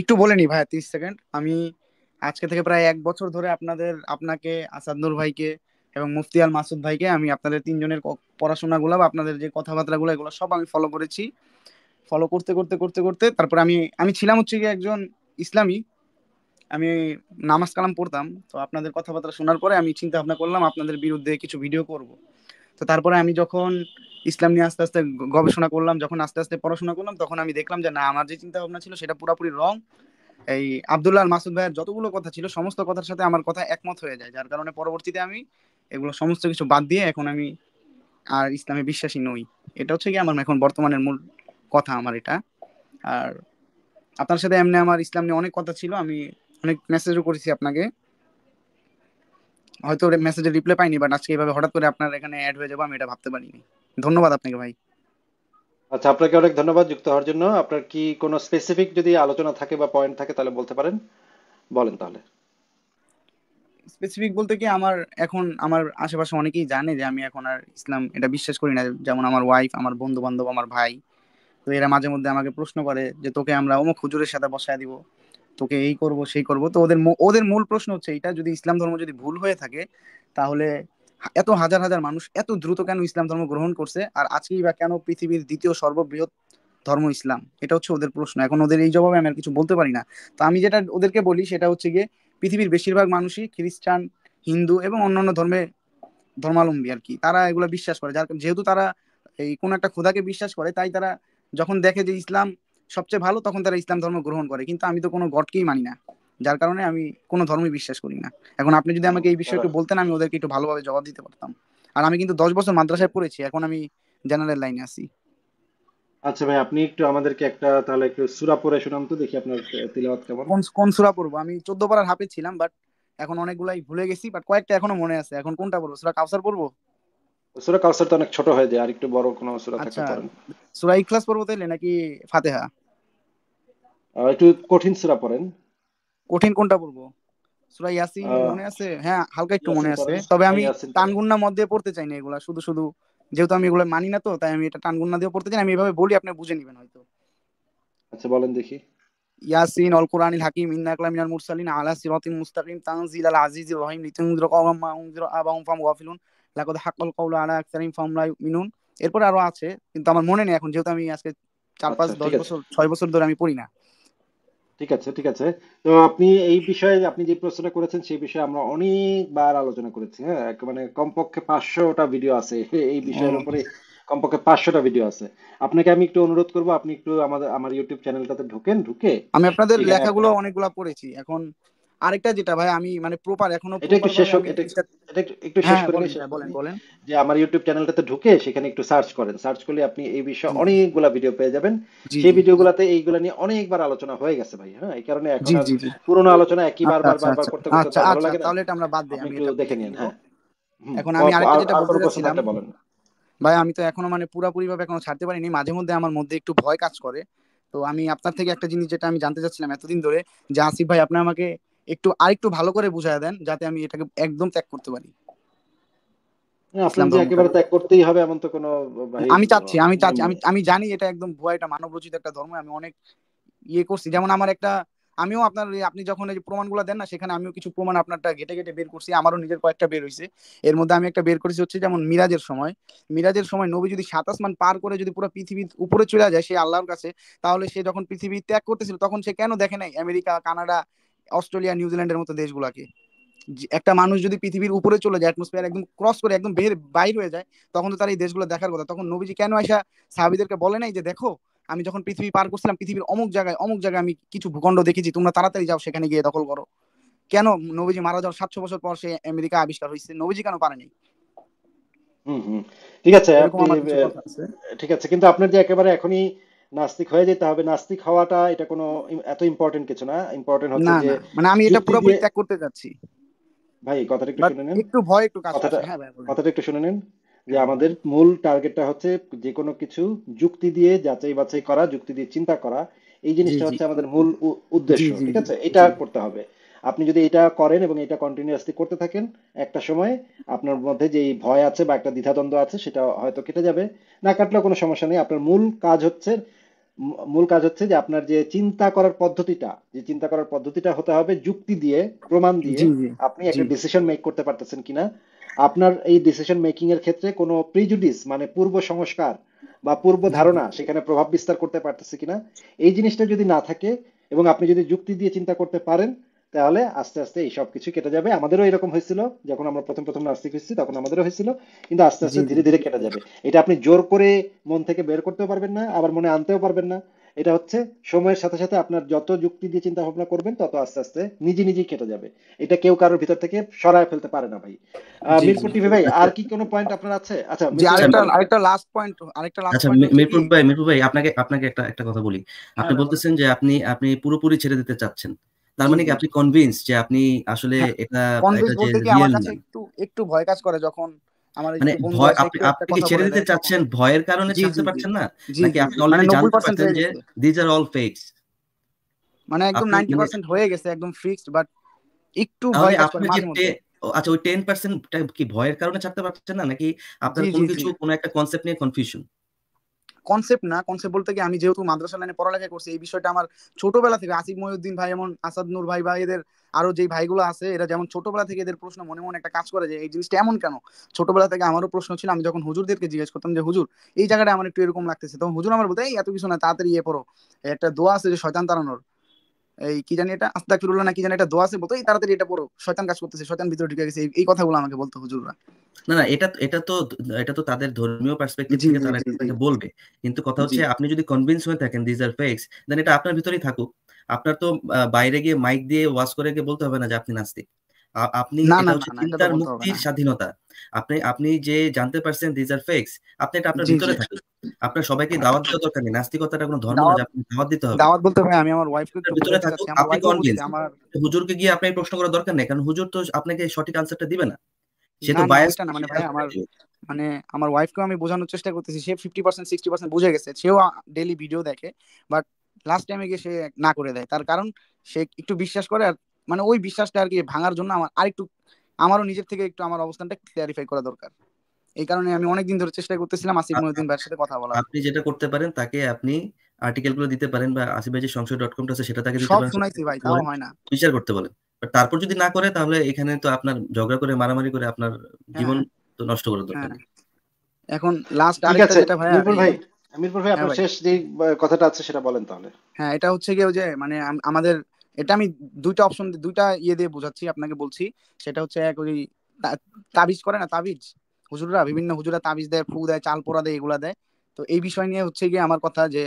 [SPEAKER 6] একটু বলে নি ভাই তিরিশ সেকেন্ড আমি আজকে থেকে প্রায় এক বছর ধরে আপনাদের আপনাকে আসাদনুর ভাইকে এবং মুফতি আল মাসুদ ভাইকে আমি আপনাদের তিনজনের পড়াশোনাগুলো বা আপনাদের যে কথাবার্তাগুলো এগুলো সব আমি ফলো করেছি ফলো করতে করতে করতে করতে তারপর আমি আমি ছিলাম হচ্ছে একজন ইসলামী আমি নামাজ কালাম পড়তাম তো আপনাদের কথাবার্তা শোনার পরে আমি চিন্তা ভাবনা করলাম আপনাদের বিরুদ্ধে কিছু ভিডিও করব তো তারপরে আমি যখন ইসলাম নিয়ে আস্তে আস্তে গবেষণা করলাম যখন আস্তে আস্তে পড়াশোনা করলাম তখন আমি দেখলাম যে না আমার যে চিন্তা ভাবনা ছিল সেটা পুরোপুরি রং এই আবদুল্লাহ মাসুদ ভাইয়ের যতগুলো কথা ছিল সমস্ত কথার সাথে আমার কথা একমত হয়ে যায় যার কারণে পরবর্তীতে আমি এগুলো সমস্ত কিছু বাদ দিয়ে এখন আমি আর ইসলামে বিশ্বাসী নই এটা হচ্ছে কি আমার এখন বর্তমানের মূল কথা আমার এটা আর আপনার সাথে এমনি আমার ইসলাম নিয়ে অনেক কথা ছিল আমি অনেক মেসেজও করেছি আপনাকে হয়তো মেসেজে রিপ্লাই পাইনি বাট আজকে এইভাবে হঠাৎ করে আপনার এখানে অ্যাড হয়ে যাবো আমি এটা ভাবতে পারিনি
[SPEAKER 2] ধন্যবাদ আপনাকে ভাই আচ্ছা আপনাকে অনেক ধন্যবাদ যুক্ত হওয়ার জন্য আপনার কি কোনো স্পেসিফিক যদি আলোচনা থাকে বা পয়েন্ট থাকে তাহলে বলতে পারেন বলেন তাহলে
[SPEAKER 6] স্পেসিফিক বলতে কি আমার এখন আমার আশেপাশে অনেকেই জানে যে আমি এখন আর ইসলাম এটা বিশ্বাস করি না যেমন আমার ওয়াইফ আমার বন্ধু বান্ধব আমার ভাই তো এরা মাঝে মধ্যে আমাকে প্রশ্ন করে যে তোকে আমরা অমুক হুজুরের সাথে বসায় দিব তোকে এই করব সেই করব তো ওদের ওদের মূল প্রশ্ন হচ্ছে এটা যদি ইসলাম ধর্ম যদি ভুল হয়ে থাকে তাহলে এত হাজার হাজার মানুষ এত দ্রুত কেন ইসলাম ধর্ম গ্রহণ করছে আর আজকেই বা কেন পৃথিবীর দ্বিতীয় সর্ববৃহৎ ধর্ম ইসলাম এটা হচ্ছে ওদের প্রশ্ন এখন ওদের এই জবাবে আমি আর কিছু বলতে পারি না তো আমি যেটা ওদেরকে বলি সেটা হচ্ছে গিয়ে পৃথিবীর বেশিরভাগ মানুষই খ্রিস্টান হিন্দু এবং অন্যান্য ধর্মে ধর্মাবলম্বী আর কি তারা এগুলো বিশ্বাস করে যার যেহেতু তারা এই কোনো একটা খোদাকে বিশ্বাস করে তাই তারা যখন দেখে যে ইসলাম সবচেয়ে ভালো তখন তারা ইসলাম ধর্ম গ্রহণ করে কিন্তু আমি তো কোনো গডকেই মানি না যার কারণে আমি কোনো ধর্মে বিশ্বাস করি না এখন আপনি যদি আমাকে এই বিষয়ে একটু বলতেন আমি ওদেরকে একটু ভালোভাবে জবাব দিতে পারতাম আর আমি কিন্তু দশ বছর মাদ্রাসায় পড়েছি এখন আমি জেনারেল লাইনে আছি
[SPEAKER 2] আচ্ছা ভাই আপনি একটু আমাদেরকে একটা তাহলে একটু সূরা পড়ে শোনান তো দেখি আপনার তিলাওয়াত কেমন কোন কোন সূরা পড়বো
[SPEAKER 6] আমি 14 পারার হাফে ছিলাম বাট এখন অনেকগুলাই ভুলে গেছি বাট কয়েকটা এখনো মনে আছে এখন কোনটা পড়বো সূরা কাউসার পড়বো
[SPEAKER 2] সূরা কাউসার তো অনেক ছোট হয়ে যায় আর একটু বড় কোনো সূরা থাকতে আচ্ছা, পারে
[SPEAKER 6] সূরা ইখলাস পড়বো তাইলে নাকি ফাতিহা
[SPEAKER 2] একটু কঠিন সূরা পড়েন
[SPEAKER 6] কঠিন কোনটা পড়বো সূরা ইয়াসিন মনে আছে হ্যাঁ হালকা একটু মনে আছে তবে আমি তানগুন্না মধ্যে পড়তে চাই না এগুলা শুধু শুধু যেহেতু আমি এগুলো মানি না তো তাই আমি এটা টানগুন্না দিয়ে পড়তে চাই আমি এভাবে বলি আপনি বুঝে নেবেন হয়তো
[SPEAKER 2] আচ্ছা বলেন দেখি
[SPEAKER 6] ইয়াসিন অল কোরআনিল হাকিম ইন্না মিনাল মুরসালিন আলা সিরাতিন মুস্তাকিম তানজিল আল আজিজির রহিম লিতুনজির কওমান মা উনজির আবাহুম ফাম গাফিলুন লাকাদ হাক্কাল কওলু আলা আকসারিহিম ফাম লা ইউমিনুন এরপর আরো আছে কিন্তু আমার মনে নেই এখন যেহেতু আমি আজকে চার পাঁচ আচ্ছা, দশ বছর
[SPEAKER 2] ছয় বছর ধরে আমি পড়ি না ঠিক আছে ঠিক আছে তো আপনি এই বিষয়ে আপনি যে প্রশ্নটা করেছেন সেই বিষয়ে আমরা অনেকবার আলোচনা করেছি হ্যাঁ মানে কমপক্ষে পাঁচশোটা ভিডিও আছে এই বিষয়ের উপরে কমপক্ষে পাঁচশোটা ভিডিও আছে আপনাকে আমি একটু অনুরোধ করব আপনি একটু আমাদের আমার ইউটিউব চ্যানেলটাতে ঢুকেন ঢুকে আমি আপনাদের লেখাগুলো
[SPEAKER 6] অনেকগুলো পড়েছি এখন আরেকটা যেটা ভাই আমি মানে প্রপার এখনো এটা একটু শেষ হোক এটা
[SPEAKER 2] একটু শেষ হ্যাঁ, করে বলেন বলেন যে আমার ইউটিউব চ্যানেলটাতে ঢুকে সেখানে একটু সার্চ করেন সার্চ করলে আপনি এই বিষয়ে অনেকগুলো ভিডিও পেয়ে যাবেন সেই ভিডিওগুলোতে এইগুলো নিয়ে অনেকবার আলোচনা হয়ে গেছে ভাই হ্যাঁ এই কারণে এখন পুরনো আলোচনা একই বার বার বার করতে করতে আচ্ছা, ভালো আচ্ছা, লাগে তাহলে এটা আমরা বাদ দেই আমি একটু দেখে নিন হ্যাঁ
[SPEAKER 6] এখন আমি আরেকটা যেটা বলতে বলেন ভাই আমি তো এখনো মানে পুরোপুরি ভাবে এখনো ছাড়তে পারিনি মাঝে মধ্যে আমার মধ্যে একটু ভয় কাজ করে তো আমি আপনার থেকে একটা জিনিস যেটা আমি জানতে চাচ্ছিলাম এতদিন ধরে যে আসিফ ভাই আপনি আমাকে একটু আরেকটু ভালো করে বুঝায় দেন যাতে আমি এটাকে একদম ত্যাগ করতে পারি
[SPEAKER 1] আমি চাচ্ছি আমি চাচ্ছি আমি
[SPEAKER 6] আমি জানি এটা একদম ভুয়া এটা মানব একটা ধর্ম আমি অনেক ইয়ে করছি যেমন আমার একটা আমিও আপনার আপনি যখন এই প্রমাণগুলো দেন না সেখানে আমিও কিছু প্রমাণ আপনারটা ঘেটে ঘেটে বের করছি আমারও নিজের কয়েকটা বের হয়েছে এর মধ্যে আমি একটা বের করেছি হচ্ছে যেমন মিরাজের সময় মিরাজের সময় নবী যদি সাতাশ মান পার করে যদি পুরো পৃথিবীর উপরে চলে যায় সে আল্লাহর কাছে তাহলে সে যখন পৃথিবী ত্যাগ করতেছিল তখন সে কেন দেখে নাই আমেরিকা কানাডা অস্ট্রেলিয়া নিউজিল্যান্ডের মতো দেশগুলোকে একটা মানুষ যদি পৃথিবীর উপরে চলে যায় অ্যাটমসফিয়ার একদম ক্রস করে একদম বের বাইর হয়ে যায় তখন তো তার এই দেশগুলো দেখার কথা তখন নবীজি কেন আসা সাহাবিদেরকে বলে নাই যে দেখো আমি যখন পৃথিবী পার করছিলাম পৃথিবীর অমুক জায়গায় অমুক জায়গায় আমি কিছু ভূখণ্ড দেখেছি তোমরা তাড়াতাড়ি যাও সেখানে গিয়ে দখল করো কেন নবীজি মারা যাওয়ার সাতশো বছর পর সে আমেরিকা আবিষ্কার হয়েছে নবীজি কেন পারেনি ঠিক আছে
[SPEAKER 2] ঠিক আছে কিন্তু আপনার যে একেবারে এখনই নাস্তিক হয়ে যেতে হবে নাস্তিক হওয়াটা এটা কোনো এত ইম্পর্টেন্ট কিছু না ইম্পর্টেন্ট হচ্ছে যে মানে আমি এটা পুরো ত্যাগ করতে যাচ্ছি ভাই কথাটা একটু শুনে নেন একটু ভয় একটু কাজ হ্যাঁ ভাই কথাটা একটু শুনে নেন যে আমাদের মূল টার্গেটটা হচ্ছে যে কোনো কিছু যুক্তি দিয়ে যাচাই বাছাই করা যুক্তি দিয়ে চিন্তা করা এই জিনিসটা হচ্ছে আমাদের মূল উদ্দেশ্য ঠিক আছে এটা করতে হবে আপনি যদি এটা করেন এবং এটা কন্টিনিউয়াসলি করতে থাকেন একটা সময় আপনার মধ্যে যে ভয় আছে বা একটা দ্বিধাদ্বন্দ্ব আছে সেটা হয়তো কেটে যাবে না কাটলেও কোনো সমস্যা নেই আপনার মূল কাজ হচ্ছে মূল কাজ হচ্ছে যে আপনার যে চিন্তা করার পদ্ধতিটা যে চিন্তা করার পদ্ধতিটা হতে হবে যুক্তি দিয়ে প্রমাণ দিয়ে আপনি একটা ডিসিশন মেক করতে পারতেছেন কিনা আপনার এই ডিসিশন মেকিং এর ক্ষেত্রে কোনো প্রিজুডিস মানে পূর্ব সংস্কার বা পূর্ব ধারণা সেখানে প্রভাব বিস্তার করতে পারতেছে কিনা এই জিনিসটা যদি না থাকে এবং আপনি যদি যুক্তি দিয়ে চিন্তা করতে পারেন তাহলে আস্তে আস্তে এই সব কিছু কেটে যাবে আমাদেরও এরকম হয়েছিল যখন আমরা প্রথম প্রথম নার্সিং হয়েছি তখন আমাদেরও হয়েছিল কিন্তু আস্তে আস্তে ধীরে ধীরে কেটে যাবে এটা আপনি জোর করে মন থেকে বের করতেও পারবেন না আবার মনে আনতেও পারবেন না এটা হচ্ছে সময়ের সাথে সাথে আপনার যত যুক্তি দিয়ে চিন্তা ভাবনা করবেন তত আস্তে আস্তে নিজে নিজেই কেটে যাবে এটা কেউ কারোর ভিতর থেকে সরায় ফেলতে পারে না ভাই মিরপুর টিভি ভাই আর কি কোনো পয়েন্ট আপনার আছে আচ্ছা আরেকটা আরেকটা লাস্ট পয়েন্ট আরেকটা লাস্ট
[SPEAKER 4] আচ্ছা মিরপুর ভাই মিরপুর ভাই আপনাকে আপনাকে একটা একটা কথা বলি আপনি হ্যাঁ। বলতেছেন যে আপনি আপনি পুরোপুরি ছেড়ে দিতে চাচ্ছেন তার মানে কি আপনি কনভিন্স যে আপনি আসলে হ্যাঁ, এটা এটা যে রিয়েল না
[SPEAKER 6] একটু একটু ভয় কাজ করে যখন আমার মানে ভয় আপনি আপনি কি ছেড়ে দিতে
[SPEAKER 4] চাচ্ছেন ভয়ের কারণে ছাড়তে পারছেন না নাকি আপনি অলরেডি মানে জানতে পারছেন যে দিস আর অল ফেকস
[SPEAKER 6] মানে একদম 90% মানে হয়ে গেছে একদম ফিক্সড বাট একটু ভয় আপনি যে
[SPEAKER 4] আচ্ছা ওই 10% কি ভয়ের কারণে ছাড়তে পারছেন না নাকি আপনার কোনো কিছু কোনো একটা কনসেপ্ট নিয়ে কনফিউশন
[SPEAKER 6] কনসেপ্ট না কনসেপ্ট বলতে গিয়ে আমি যেহেতু মাদ্রাসা লাইনে পড়ালেখা করছি এই বিষয়টা আমার ছোটবেলা থেকে আসিফ মহিউদ্দিন ভাই এমন আসাদ নূর ভাই বা এদের আরো যে ভাইগুলো আছে এরা যেমন ছোটবেলা থেকে এদের প্রশ্ন মনে মনে একটা কাজ করে যে এই জিনিসটা এমন কেন ছোটবেলা থেকে আমারও প্রশ্ন ছিল আমি যখন হুজুরদেরকে জিজ্ঞেস করতাম যে হুজুর এই জায়গাটা আমার একটু এরকম লাগতেছে তখন হুজুর আমার বলতে এত কিছু না তাড়াতাড়ি ইয়ে পড়ো একটা দোয়া আছে যে শয়তান তাড়ানোর এই কি জানি এটা আস্তাগফিরুল্লাহ না কি জানি এটা দোয়া আছে বলতো এই তাড়াতাড়ি এটা পড়ো শয়তান কাজ করতেছে শয়তান ভিতরে ঢুকে গেছে এই কথাগুলো আমাকে বলতো হুজুররা
[SPEAKER 4] না না এটা এটা তো এটা তো তাদের ধর্মীয় পার্সপেক্টিভ থেকে তারা এটাকে বলবে কিন্তু কথা হচ্ছে আপনি যদি কনভিন্স হয়ে থাকেন দিস আর ফেক্স দেন এটা আপনার ভিতরেই থাকুক আপনার তো বাইরে গিয়ে মাইক দিয়ে ওয়াজ করে গিয়ে বলতে হবে না যে আপনি নাস্তিক আপনি চিন্তার মুক্তির স্বাধীনতা আপনি আপনি যে জানতে পারছেন দিজ আর ফেক্স আপনি এটা আপনার ভিতরে থাকে আপনার সবাইকে আচ্ছা, দাওয়াত আচ্ছা। দেওয়া দরকার নেই নাস্তিকতাটা কোনো ধর্ম না আপনি দাওয়াত দিতে হবে দাওয়াত বলতে ভাই আমি আমার ওয়াইফকে ভিতরে থাকুক আপনি কোন কনভিন্স হুজুরকে গিয়ে আপনি প্রশ্ন করার দরকার নেই কারণ হুজুর তো আপনাকে সঠিক আনসারটা দিবে না সে তো বায়াস না মানে ভাই আমার
[SPEAKER 6] মানে আমার ওয়াইফকে আমি বোঝানোর চেষ্টা করতেছি সে 50% 60% বুঝে গেছে সেও ডেইলি ভিডিও দেখে বাট লাস্ট টাইমে গিয়ে সে না করে দেয় তার কারণ সে একটু বিশ্বাস করে আর মানে ওই বিশ্বাসটা আর কি ভাঙার জন্য আমার আরেকটু আমারও নিজের থেকে একটু আমার অবস্থানটা ক্লিয়ারিফাই করা দরকার এই কারণে আমি অনেকদিন ধরে চেষ্টা করতেছিলাম আসিফ আচ্ছা। মহিউদ্দিন
[SPEAKER 4] ভাইয়ের সাথে কথা বলা আপনি যেটা করতে পারেন তাকে আপনি আর্টিকেলগুলো দিতে পারেন বা আসিফ ভাই যে সংশয় ডট আছে সেটা তাকে দিতে পারেন সব শুনাইছি ভাই তাও হয় না বিচার করতে বলেন তারপর যদি না করে তাহলে এখানে তো আপনার ঝগড়া করে মারামারি করে আপনার হ্যাঁ। জীবন তো নষ্ট করে দরকার হ্যাঁ।
[SPEAKER 6] এখন লাস্ট আর একটা ভাই মিরপুর ভাই মিরপুর ভাই হ্যাঁ আপনার শেষ
[SPEAKER 2] যে কথাটা আছে সেটা বলেন তাহলে
[SPEAKER 6] হ্যাঁ এটা হচ্ছে কি যে মানে আমাদের এটা আমি দুইটা অপশন দুইটা ইয়ে দিয়ে বোঝাচ্ছি আপনাকে বলছি সেটা হচ্ছে এক ওই তাবিজ করে না তাবিজ হুজুররা বিভিন্ন হুজুরা তাবিজ দেয় ফু দেয় চাল পোড়া দেয় এগুলা দেয় তো এই বিষয় নিয়ে হচ্ছে গিয়ে আমার কথা যে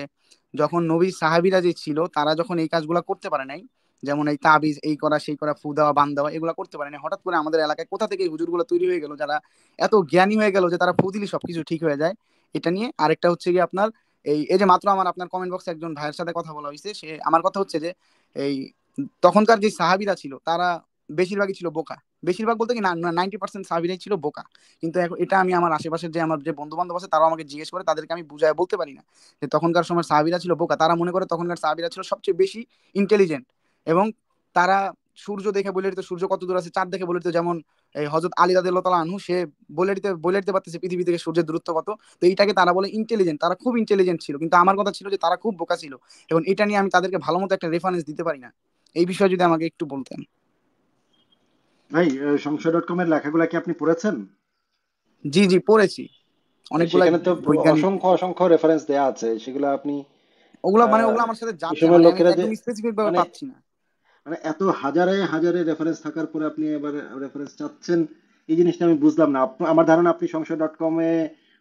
[SPEAKER 6] যখন নবী সাহাবিরা যে ছিল তারা যখন এই কাজগুলো করতে পারে নাই যেমন এই তাবিজ এই করা সেই করা ফু দেওয়া বান দেওয়া এগুলো করতে পারেনি হঠাৎ করে আমাদের এলাকায় কোথা থেকে এই গুলো তৈরি হয়ে গেল যারা এত জ্ঞানী হয়ে গেল যে তারা ফু দিলে সবকিছু ঠিক হয়ে যায় এটা নিয়ে আরেকটা হচ্ছে গিয়ে আপনার এই এই যে মাত্র আমার আপনার কমেন্ট বক্সে একজন ভাইয়ের সাথে কথা বলা হয়েছে সে আমার কথা হচ্ছে যে এই তখনকার যে সাহাবিরা ছিল তারা বেশিরভাগই ছিল বোকা বেশিরভাগ বলতে কি নাইনটি পার্সেন্ট সাহাবিরাই ছিল বোকা কিন্তু এটা আমি আমার আশেপাশের যে আমার যে বন্ধু বান্ধব আছে তারাও আমাকে জিজ্ঞেস করে তাদেরকে আমি বুঝায় বলতে পারি না যে তখনকার সময় সাহাবিরা ছিল বোকা তারা মনে করে তখনকার সাহাবিরা ছিল সবচেয়ে বেশি ইন্টেলিজেন্ট এবং তারা সূর্য দেখে বলে দিত সূর্য কত দূর আছে চাঁদ দেখে বলে দিত যেমন এই হজরত আলী রাদিল্লাহ আনহু সে বলে দিতে বলে দিতে পারতেছে পৃথিবী থেকে সূর্যের দূরত্ব কত তো এইটাকে তারা বলে ইন্টেলিজেন্ট তারা খুব ইন্টেলিজেন্ট ছিল কিন্তু আমার কথা ছিল যে তারা খুব বোকা ছিল এবং এটা নিয়ে আমি তাদেরকে ভালো মতো একটা রেফারেন্স দিতে পারি না এই বিষয়ে যদি আমাকে একটু বলতেন
[SPEAKER 2] ভাই সংশয় ডট কম এর লেখাগুলা কি আপনি পড়েছেন জি জি পড়েছি অনেকগুলো অসংখ্য অসংখ্য রেফারেন্স দেওয়া আছে সেগুলো আপনি ওগুলা মানে ওগুলো আমার সাথে যাচ্ছে মানে লোকেরা স্পেসিফিক ভাবে মানে পাচ্ছি না মানে এত হাজারে হাজারে রেফারেন্স থাকার পরে আপনি এবার রেফারেন্স চাচ্ছেন এই জিনিসটা আমি বুঝলাম না আমার ধারণা আপনি সংশয় ডট এ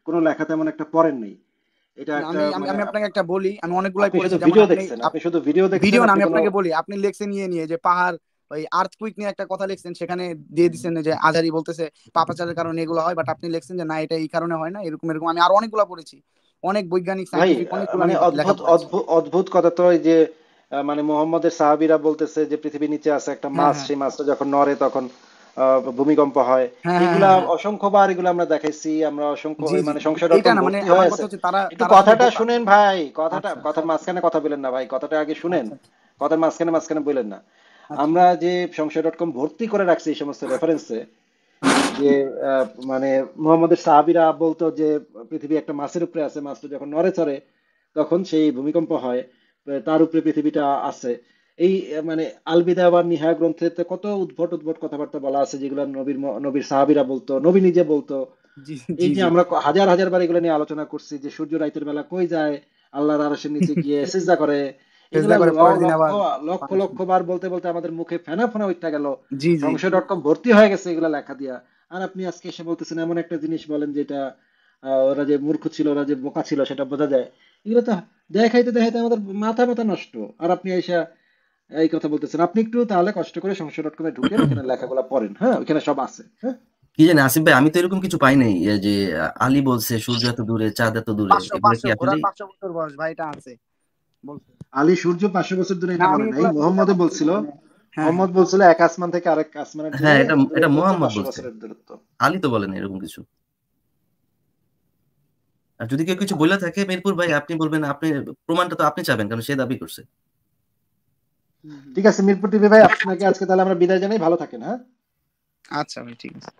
[SPEAKER 2] কোনো লেখা তেমন একটা পড়েন নাই এটা আমি আমি মানে আপনাকে একটা বলি আমি অনেকগুলাই পড়েছি ভিডিও আপনি শুধু ভিডিও ভিডিও না আমি আপনাকে
[SPEAKER 6] বলি আপনি লেখছেন নিয়ে নিয়ে যে পাহাড় ওই আর্থকুইক নিয়ে একটা কথা লিখছেন সেখানে দিয়ে দিচ্ছেন যে আধারি বলতেছে পাপাচারের কারণে এগুলো হয় বাট আপনি লিখছেন যে না এটা এই কারণে হয় না এরকম এরকম আমি আর অনেকগুলো পড়েছি অনেক বৈজ্ঞানিক মানে অনেক অদ্ভুত
[SPEAKER 2] অদ্ভুত কথা তো যে মানে মোহাম্মদের সাহাবিরা বলতেছে যে পৃথিবীর নিচে আছে একটা মাছ হ্যাঁ, হ্যাঁ। সেই মাছটা যখন নড়ে তখন ভূমিকম্প হয় হ্যাঁ, এগুলা অসংখ্যবার এগুলো আমরা দেখাইছি আমরা অসংখ্য মানে সংসদ মানে একটু কথাটা শুনেন ভাই কথাটা আচ্ছা, কথার আচ্ছা। মাঝখানে কথা বলেন না ভাই কথাটা আগে শুনেন আচ্ছা, কথার মাঝখানে মাঝখানে বলেন না আমরা যে সংশয় ডট কম ভর্তি করে রাখছি এই সমস্ত রেফারেন্সে যে মানে মোহাম্মদের সাহাবিরা বলতো যে পৃথিবী একটা মাছের উপরে আছে মাছটা যখন নড়ে চড়ে তখন সেই ভূমিকম্প হয় তার উপরে পৃথিবীটা আছে এই মানে আলবিদা বা নিহা গ্রন্থে কত উদ্ভট উদ্ভট কথাবার্তা বলা আছে যেগুলো নবীর নবীর সাহাবিরা বলতো নবী নিজে বলতো এই যে আমরা হাজার হাজার বার এগুলো নিয়ে আলোচনা করছি যে সূর্য রাইতের বেলা কই যায় আল্লাহর আরশের নিচে গিয়ে সিজা করে লক্ষ লক্ষ বার বলতে বলতে আমাদের মুখে ফেনা ফোনা উঠতে গেল সংশয় ডট কম ভর্তি হয়ে গেছে এগুলো লেখা দিয়া আর আপনি আজকে এসে বলতেছেন এমন একটা জিনিস বলেন যেটা ওরা যে মূর্খ ছিল ওরা যে বোকা ছিল সেটা বোঝা যায় এগুলো তো দেখাইতে দেখাইতে আমাদের মাথা ব্যথা নষ্ট আর আপনি এসে এই কথা বলতেছেন আপনি একটু তাহলে কষ্ট করে সংসার ডট কমে ঢুকে ওখানে লেখাগুলো পড়েন হ্যাঁ ওখানে সব আছে হ্যাঁ?
[SPEAKER 4] কি জানি আসিফ ভাই আমি তো এরকম কিছু পাই নাই যে আলী বলছে সূর্য এত দূরে চাঁদ এত দূরে
[SPEAKER 6] বছর বয়স ভাই এটা আছে
[SPEAKER 4] আলী সূর্য পাঁচশো বছর দূরে না বলে নাই মোহাম্মদ বলছিল হ্যাঁ। মোহাম্মদ বলছিল এক
[SPEAKER 2] আসমান থেকে আরেক আসমানের হ্যাঁ এটা এটা মোহাম্মদ বলছে
[SPEAKER 4] আলী তো বলেন এরকম কিছু আর যদি কেউ কিছু বলে থাকে মিরপুর ভাই আপনি বলবেন আপনি প্রমাণটা তো আপনি চাবেন কারণ সে দাবি করছে
[SPEAKER 2] ঠিক আছে মিরপুর টিভি ভাই আপনাকে আজকে তাহলে আমরা বিদায় জানাই ভালো থাকেন হ্যাঁ আচ্ছা ভাই ঠিক আছে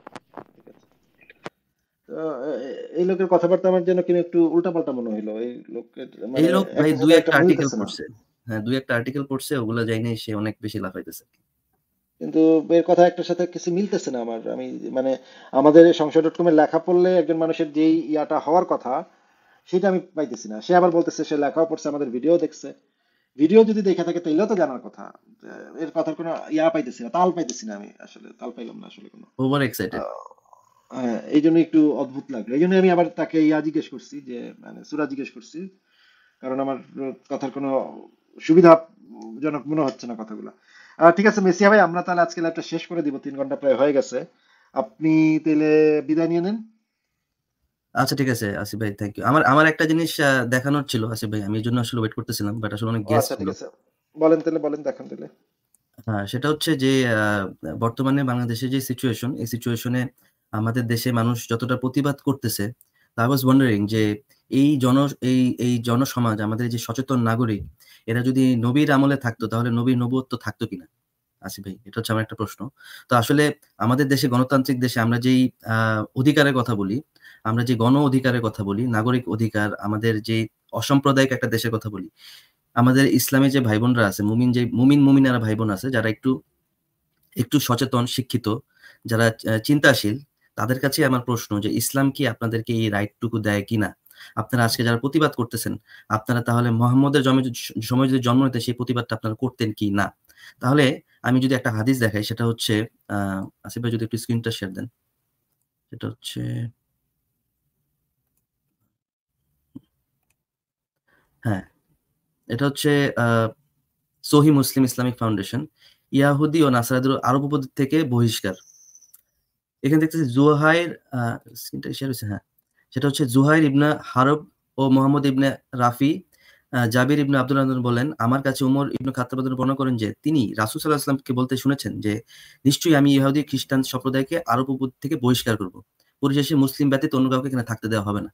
[SPEAKER 2] এই লোকের কথাবার্তা আমার জন্য কিন্তু একটু উল্টাপাল্টা মনে হলো এই লোকের মানে এই লোক ভাই দুই একটা আর্টিকেল পড়ছে
[SPEAKER 4] হ্যাঁ দুই একটা আর্টিকেল পড়ছে ওগুলো যাই নাই সে অনেক বেশি লাফাইতেছে
[SPEAKER 2] কিন্তু এর কথা একটার সাথে কিছু মিলতেছে না আমার আমি মানে আমাদের সংশয় ডট কমের লেখা পড়লে একজন মানুষের যেই ইয়াটা হওয়ার কথা সেটা আমি পাইতেছি না সে আবার বলতেছে সে লেখাও পড়ছে আমাদের ভিডিও দেখছে ভিডিও যদি দেখে থাকে তাইলেও তো জানার কথা এর কথার কোনো ইয়া পাইতেছি না তাল পাইতেছি না আমি আসলে তাল পাইলাম না আসলে কোনো ওভার হ্যাঁ, এক্সাইটেড এই জন্য একটু অদ্ভুত লাগলো এই জন্য আমি আবার তাকে ইয়া জিজ্ঞেস করছি যে মানে সুরা জিজ্ঞেস করছি কারণ আমার কথার কোনো সুবিধাজনক মনে হচ্ছে না কথাগুলো ঠিক আছে মেসিয়া ভাই আমরা তাহলে আজকে লাইভটা শেষ করে দিব তিন ঘন্টা প্রায় হয়ে গেছে আপনি তাহলে বিদায় নিয়ে নেন
[SPEAKER 4] আচ্ছা ঠিক আছে আসিফ ভাই থ্যাংক ইউ আমার আমার একটা জিনিস দেখানোর ছিল আসিফ ভাই আমি এর জন্য আসলে ওয়েট করতেছিলাম বাট আসলে অনেক গেস আচ্ছা, ঠিক আছে
[SPEAKER 2] বলেন তাহলে বলেন দেখান তাহলে
[SPEAKER 4] হ্যাঁ সেটা হচ্ছে যে বর্তমানে বাংলাদেশে যে সিচুয়েশন এই সিচুয়েশনে আমাদের দেশে মানুষ যতটা প্রতিবাদ করতেছে আই ওয়াজ ওয়ান্ডারিং যে এই জন এই এই জনসমাজ আমাদের যে সচেতন নাগরিক এরা যদি নবীর আমলে থাকতো তাহলে নবীর নবত্ব থাকতো কিনা আসি ভাই এটা হচ্ছে আমার একটা প্রশ্ন তো আসলে আমাদের দেশে গণতান্ত্রিক দেশে আমরা যেই অধিকারের কথা বলি আমরা যে গণ অধিকারের কথা বলি নাগরিক অধিকার আমাদের যে অসাম্প্রদায়িক একটা দেশের কথা বলি আমাদের ইসলামে যে ভাই বোনরা আছে মুমিন যে মুমিন মুমিনারা ভাই বোন আছে যারা একটু একটু সচেতন শিক্ষিত যারা চিন্তাশীল তাদের কাছে আমার প্রশ্ন যে ইসলাম কি আপনাদেরকে এই রাইটটুকু দেয় কিনা আপনারা আজকে যারা প্রতিবাদ করতেছেন আপনারা তাহলে মোহাম্মদের সময় যদি জন্ম নিতে সেই প্রতিবাদটা আপনারা করতেন কি না তাহলে আমি যদি একটা হাদিস দেখাই সেটা হচ্ছে আহ আসিফ ভাই যদি একটু স্ক্রিনটা শেয়ার দেন সেটা হচ্ছে হ্যাঁ এটা হচ্ছে সহি মুসলিম ইসলামিক ফাউন্ডেশন ইয়াহুদি ও নাসারাদের আরব উপদ্বীপ থেকে বহিষ্কার এখানে দেখতেছি জুহাইর স্ক্রিনটা শেয়ার হয়েছে হ্যাঁ সেটা হচ্ছে জুহাইর ইবনা হারব ও মোহাম্মদ ইবনে রাফি জাবির ইবনে আব্দুল রহমান বলেন আমার কাছে উমর ইবনে খাতাবাদ বর্ণনা করেন যে তিনি রাসুল সাল্লাহ আসলামকে বলতে শুনেছেন যে নিশ্চয়ই আমি ইহুদি খ্রিস্টান সম্প্রদায়কে আরব থেকে বহিষ্কার করব পরিশেষে মুসলিম ব্যতীত অন্য কাউকে এখানে থাকতে দেওয়া হবে না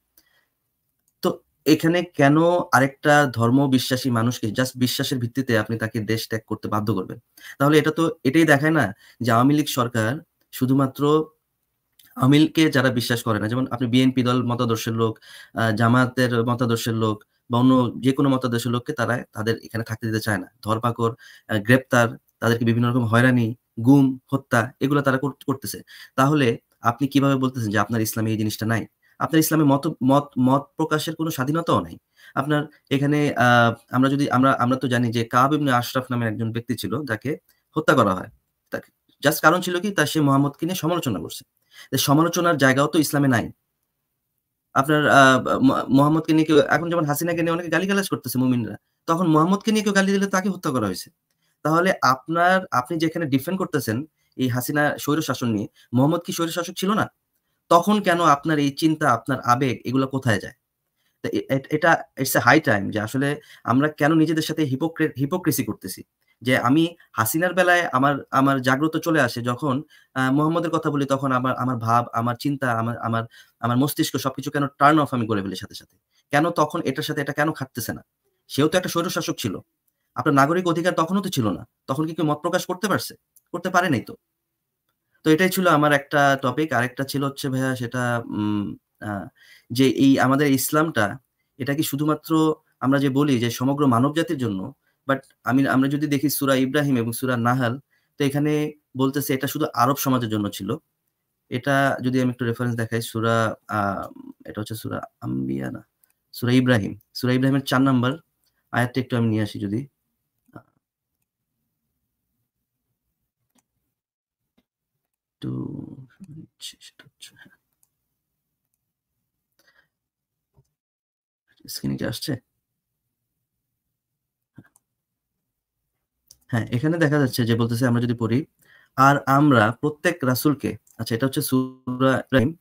[SPEAKER 4] তো এখানে কেন আরেকটা ধর্ম বিশ্বাসী মানুষকে জাস্ট বিশ্বাসের ভিত্তিতে আপনি তাকে দেশ ত্যাগ করতে বাধ্য করবেন তাহলে এটা তো এটাই দেখায় না যে আওয়ামী লীগ সরকার শুধুমাত্র আওয়ামী যারা বিশ্বাস করে না যেমন আপনি বিএনপি দল মতাদর্শের লোক জামাতের মতাদর্শের লোক বা অন্য যে কোনো মতাদর্শের লোককে তারা তাদের এখানে থাকতে দিতে চায় না ধরপাকড় গ্রেপ্তার তাদেরকে বিভিন্ন রকম হয়রানি গুম হত্যা এগুলো তারা করতেছে তাহলে আপনি কিভাবে বলতেছেন যে আপনার ইসলামে এই জিনিসটা নাই আপনার ইসলামে মত মত মত প্রকাশের কোনো স্বাধীনতাও নাই আপনার এখানে আমরা যদি আমরা আমরা তো জানি যে কাব ইবনে আশরাফ নামের একজন ব্যক্তি ছিল যাকে হত্যা করা হয় জাস্ট কারণ ছিল কি তার সে মোহাম্মদকে নিয়ে সমালোচনা করছে সমালোচনার জায়গাও তো ইসলামে নাই আপনার মোহাম্মদকে নিয়ে কেউ এখন যেমন হাসিনাকে নিয়ে অনেকে গালিগালাজ করতেছে মুমিনরা তখন মোহাম্মদকে নিয়ে কেউ গালি দিলে তাকে হত্যা করা হয়েছে তাহলে আপনার আপনি যেখানে ডিফেন্ড করতেছেন এই হাসিনা স্বৈর শাসন নিয়ে মোহাম্মদ কি স্বৈর শাসক ছিল না তখন কেন আপনার এই চিন্তা আপনার আবেগ এগুলো কোথায় যায় এটা ইটস এ হাই টাইম যে আসলে আমরা কেন নিজেদের সাথে হিপোক্রেট হিপোক্রেসি করতেছি যে আমি হাসিনার বেলায় আমার আমার জাগ্রত চলে আসে যখন মোহাম্মদের কথা বলি তখন আমার আমার ভাব আমার চিন্তা আমার আমার আমার মস্তিষ্ক সবকিছু কেন টার্ন অফ আমি করে ফেলি সাথে সাথে কেন তখন এটার সাথে এটা কেন খাটতেছে না সেও তো একটা স্বৈরশাসক ছিল আপনার নাগরিক অধিকার তখনও তো ছিল না তখন কি কেউ মত প্রকাশ করতে পারছে করতে পারে নাই তো তো এটাই ছিল আমার একটা টপিক আরেকটা ছিল হচ্ছে ভাইয়া সেটা যে এই আমাদের ইসলামটা এটা কি শুধুমাত্র আমরা যে বলি যে সমগ্র মানব জাতির জন্য বাট আমি আমরা যদি দেখি সুরা ইব্রাহিম এবং সুরা নাহাল তো এখানে বলতেছে এটা শুধু আরব সমাজের জন্য ছিল এটা যদি আমি একটু রেফারেন্স দেখাই সুরা আহ এটা হচ্ছে সুরা আম্বিয়া না সুরা ইব্রাহিম সুরা ইব্রাহিমের চার নম্বর আয়াতটা একটু আমি নিয়ে আসি যদি সেটা হচ্ছে হ্যাঁ। স্ক্রিনে কি আসছে হ্যাঁ এখানে দেখা যাচ্ছে যে বলতেছে আমরা যদি পড়ি আর আমরা প্রত্যেক রাসুলকে আচ্ছা এটা হচ্ছে সুরা ইব্রাহিম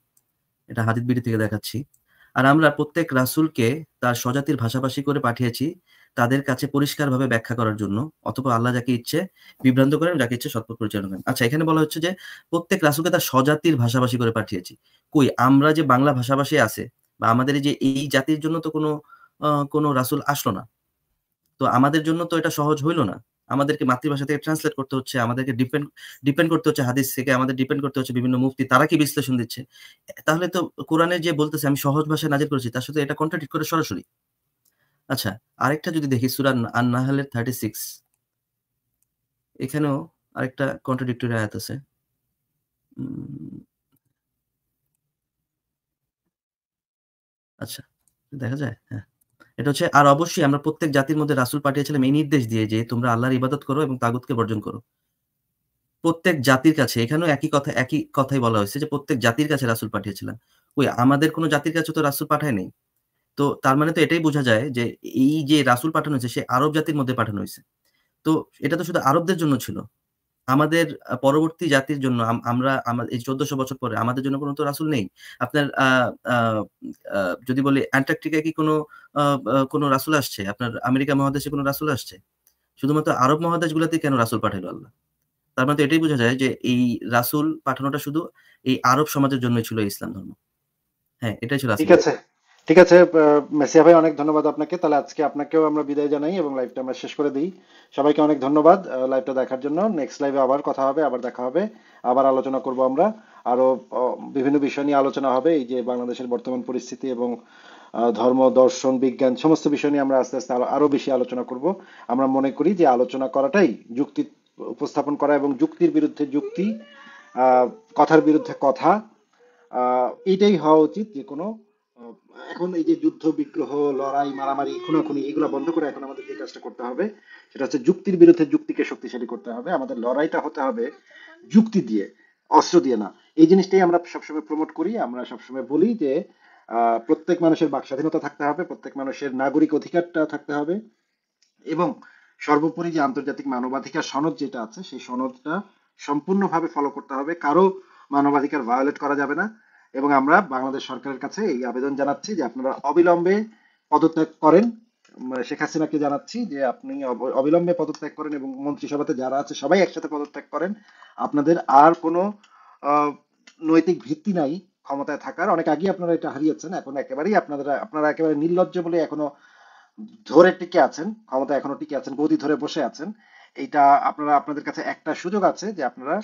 [SPEAKER 4] এটা হাদিদ বিড়ি থেকে দেখাচ্ছি আর আমরা প্রত্যেক রাসুলকে তার স্বজাতির ভাষাভাষী করে পাঠিয়েছি তাদের কাছে পরিষ্কারভাবে ব্যাখ্যা করার জন্য অথবা আল্লাহ যাকে ইচ্ছে বিভ্রান্ত করেন যাকে ইচ্ছে সৎপথ পরিচালনা করেন আচ্ছা এখানে বলা হচ্ছে যে প্রত্যেক রাসুলকে তার স্বজাতির ভাষাভাষী করে পাঠিয়েছি কই আমরা যে বাংলা ভাষাভাষী আছে বা আমাদের যে এই জাতির জন্য তো কোনো কোনো রাসুল আসলো না তো আমাদের জন্য তো এটা সহজ হইলো না আমাদেরকে মাতৃভাষা থেকে ট্রান্সলেট করতে হচ্ছে আমাদেরকে ডিপেন্ড ডিপেন্ড করতে হচ্ছে হাদিস থেকে আমাদের ডিপেন্ড করতে হচ্ছে বিভিন্ন মুফতি তারা কি বিশ্লেষণ দিচ্ছে তাহলে তো কোরআনে যে বলতেছে আমি সহজ ভাষায় নাজির করেছি তার সাথে এটা কন্ট্রাডিক্ট করে সরাসরি আচ্ছা আরেকটা যদি দেখি সুরান আন্নাহালের থার্টি সিক্স এখানেও আরেকটা কন্ট্রাডিক্টরি আয়াত আছে আচ্ছা দেখা যায় হ্যাঁ এটা হচ্ছে আর অবশ্যই আমরা প্রত্যেক জাতির মধ্যে রাসুল পাঠিয়েছিলাম এই নির্দেশ দিয়ে যে তোমরা আল্লাহর ইবাদত করো এবং তাগুতকে বর্জন করো প্রত্যেক জাতির কাছে এখানেও একই কথা একই কথাই বলা হয়েছে যে প্রত্যেক জাতির কাছে রাসুল পাঠিয়েছিলাম ওই আমাদের কোনো জাতির কাছে তো রাসুল পাঠায় নেই তো তার মানে তো এটাই বোঝা যায় যে এই যে রাসুল পাঠানো হয়েছে সে আরব জাতির মধ্যে পাঠানো হয়েছে তো এটা তো শুধু আরবদের জন্য ছিল আমাদের পরবর্তী জাতির জন্য আমরা আমাদের এই চোদ্দশো বছর পরে আমাদের জন্য কোনো তো রাসুল নেই আপনার যদি বলি অ্যান্টার্কটিকায় কি কোনো কোনো রাসুল আসছে আপনার আমেরিকা মহাদেশে কোনো রাসুল আসছে শুধুমাত্র আরব মহাদেশগুলোতে কেন রাসুল পাঠাইল আল্লাহ তার মানে তো এটাই বোঝা যায় যে এই রাসুল পাঠানোটা শুধু এই আরব সমাজের জন্যই ছিল ইসলাম ধর্ম হ্যাঁ এটাই ছিল ঠিক আছে
[SPEAKER 2] ঠিক আছে মেসিয়া ভাই অনেক ধন্যবাদ আপনাকে তাহলে আজকে আপনাকেও আমরা বিদায় জানাই এবং লাইভটা আমরা শেষ করে দিই সবাইকে অনেক ধন্যবাদ লাইভটা দেখার জন্য নেক্সট লাইভে আবার কথা হবে আবার দেখা হবে আবার আলোচনা করব আমরা আরো বিভিন্ন বিষয় নিয়ে আলোচনা হবে এই যে বাংলাদেশের বর্তমান পরিস্থিতি এবং ধর্ম দর্শন বিজ্ঞান সমস্ত বিষয় নিয়ে আমরা আস্তে আস্তে আরো বেশি আলোচনা করব আমরা মনে করি যে আলোচনা করাটাই যুক্তি উপস্থাপন করা এবং যুক্তির বিরুদ্ধে যুক্তি কথার বিরুদ্ধে কথা এইটাই হওয়া উচিত যে কোনো এখন এই যে যুদ্ধ বিগ্রহ লড়াই মারামারি খুনাখুনি এগুলো বন্ধ করে এখন আমাদের যে কাজটা করতে হবে সেটা হচ্ছে যুক্তির বিরুদ্ধে যুক্তিকে শক্তিশালী করতে হবে আমাদের লড়াইটা হতে হবে যুক্তি দিয়ে অস্ত্র দিয়ে না এই জিনিসটাই আমরা সবসময় প্রমোট করি আমরা সবসময় বলি যে প্রত্যেক মানুষের বাক স্বাধীনতা থাকতে হবে প্রত্যেক মানুষের নাগরিক অধিকারটা থাকতে হবে এবং সর্বোপরি যে আন্তর্জাতিক মানবাধিকার সনদ যেটা আছে সেই সনদটা সম্পূর্ণভাবে ফলো করতে হবে কারো মানবাধিকার ভায়োলেট করা যাবে না এবং আমরা বাংলাদেশ সরকারের কাছে এই আবেদন জানাচ্ছি যে আপনারা অবিলম্বে পদত্যাগ করেন শেখ হাসিনাকে জানাচ্ছি যে আপনি অবিলম্বে পদত্যাগ করেন এবং মন্ত্রিসভাতে যারা আছে সবাই একসাথে পদত্যাগ করেন আপনাদের আর কোনো নৈতিক ভিত্তি নাই ক্ষমতায় থাকার অনেক আগে আপনারা এটা হারিয়েছেন এখন একেবারেই আপনাদের আপনারা একেবারে নির্লজ্জ বলে এখনো ধরে টিকে আছেন ক্ষমতা এখনো টিকে আছেন গদি ধরে বসে আছেন এইটা আপনারা আপনাদের কাছে একটা সুযোগ আছে যে আপনারা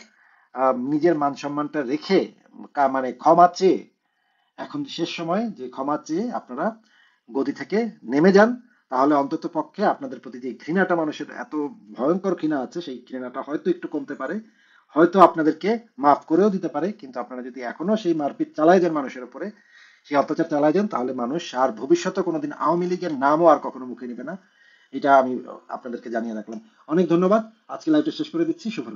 [SPEAKER 2] নিজের মান সম্মানটা রেখে মানে ক্ষমা চেয়ে এখন শেষ সময় যে ক্ষমা চেয়ে আপনারা গদি থেকে নেমে যান তাহলে অন্তত পক্ষে আপনাদের প্রতি যে ঘৃণাটা মানুষের এত ভয়ঙ্কর ঘৃণা আছে সেই ঘৃণাটা হয়তো একটু কমতে পারে হয়তো আপনাদেরকে মাফ করেও দিতে পারে কিন্তু আপনারা যদি এখনো সেই মারপিট চালায় যান মানুষের উপরে সেই অত্যাচার চালায় যান তাহলে মানুষ আর ভবিষ্যতে কোনোদিন আওয়ামী লীগের নামও আর কখনো মুখে নেবে না এটা আমি আপনাদেরকে জানিয়ে রাখলাম অনেক ধন্যবাদ আজকে লাইভটা শেষ করে দিচ্ছি শুভ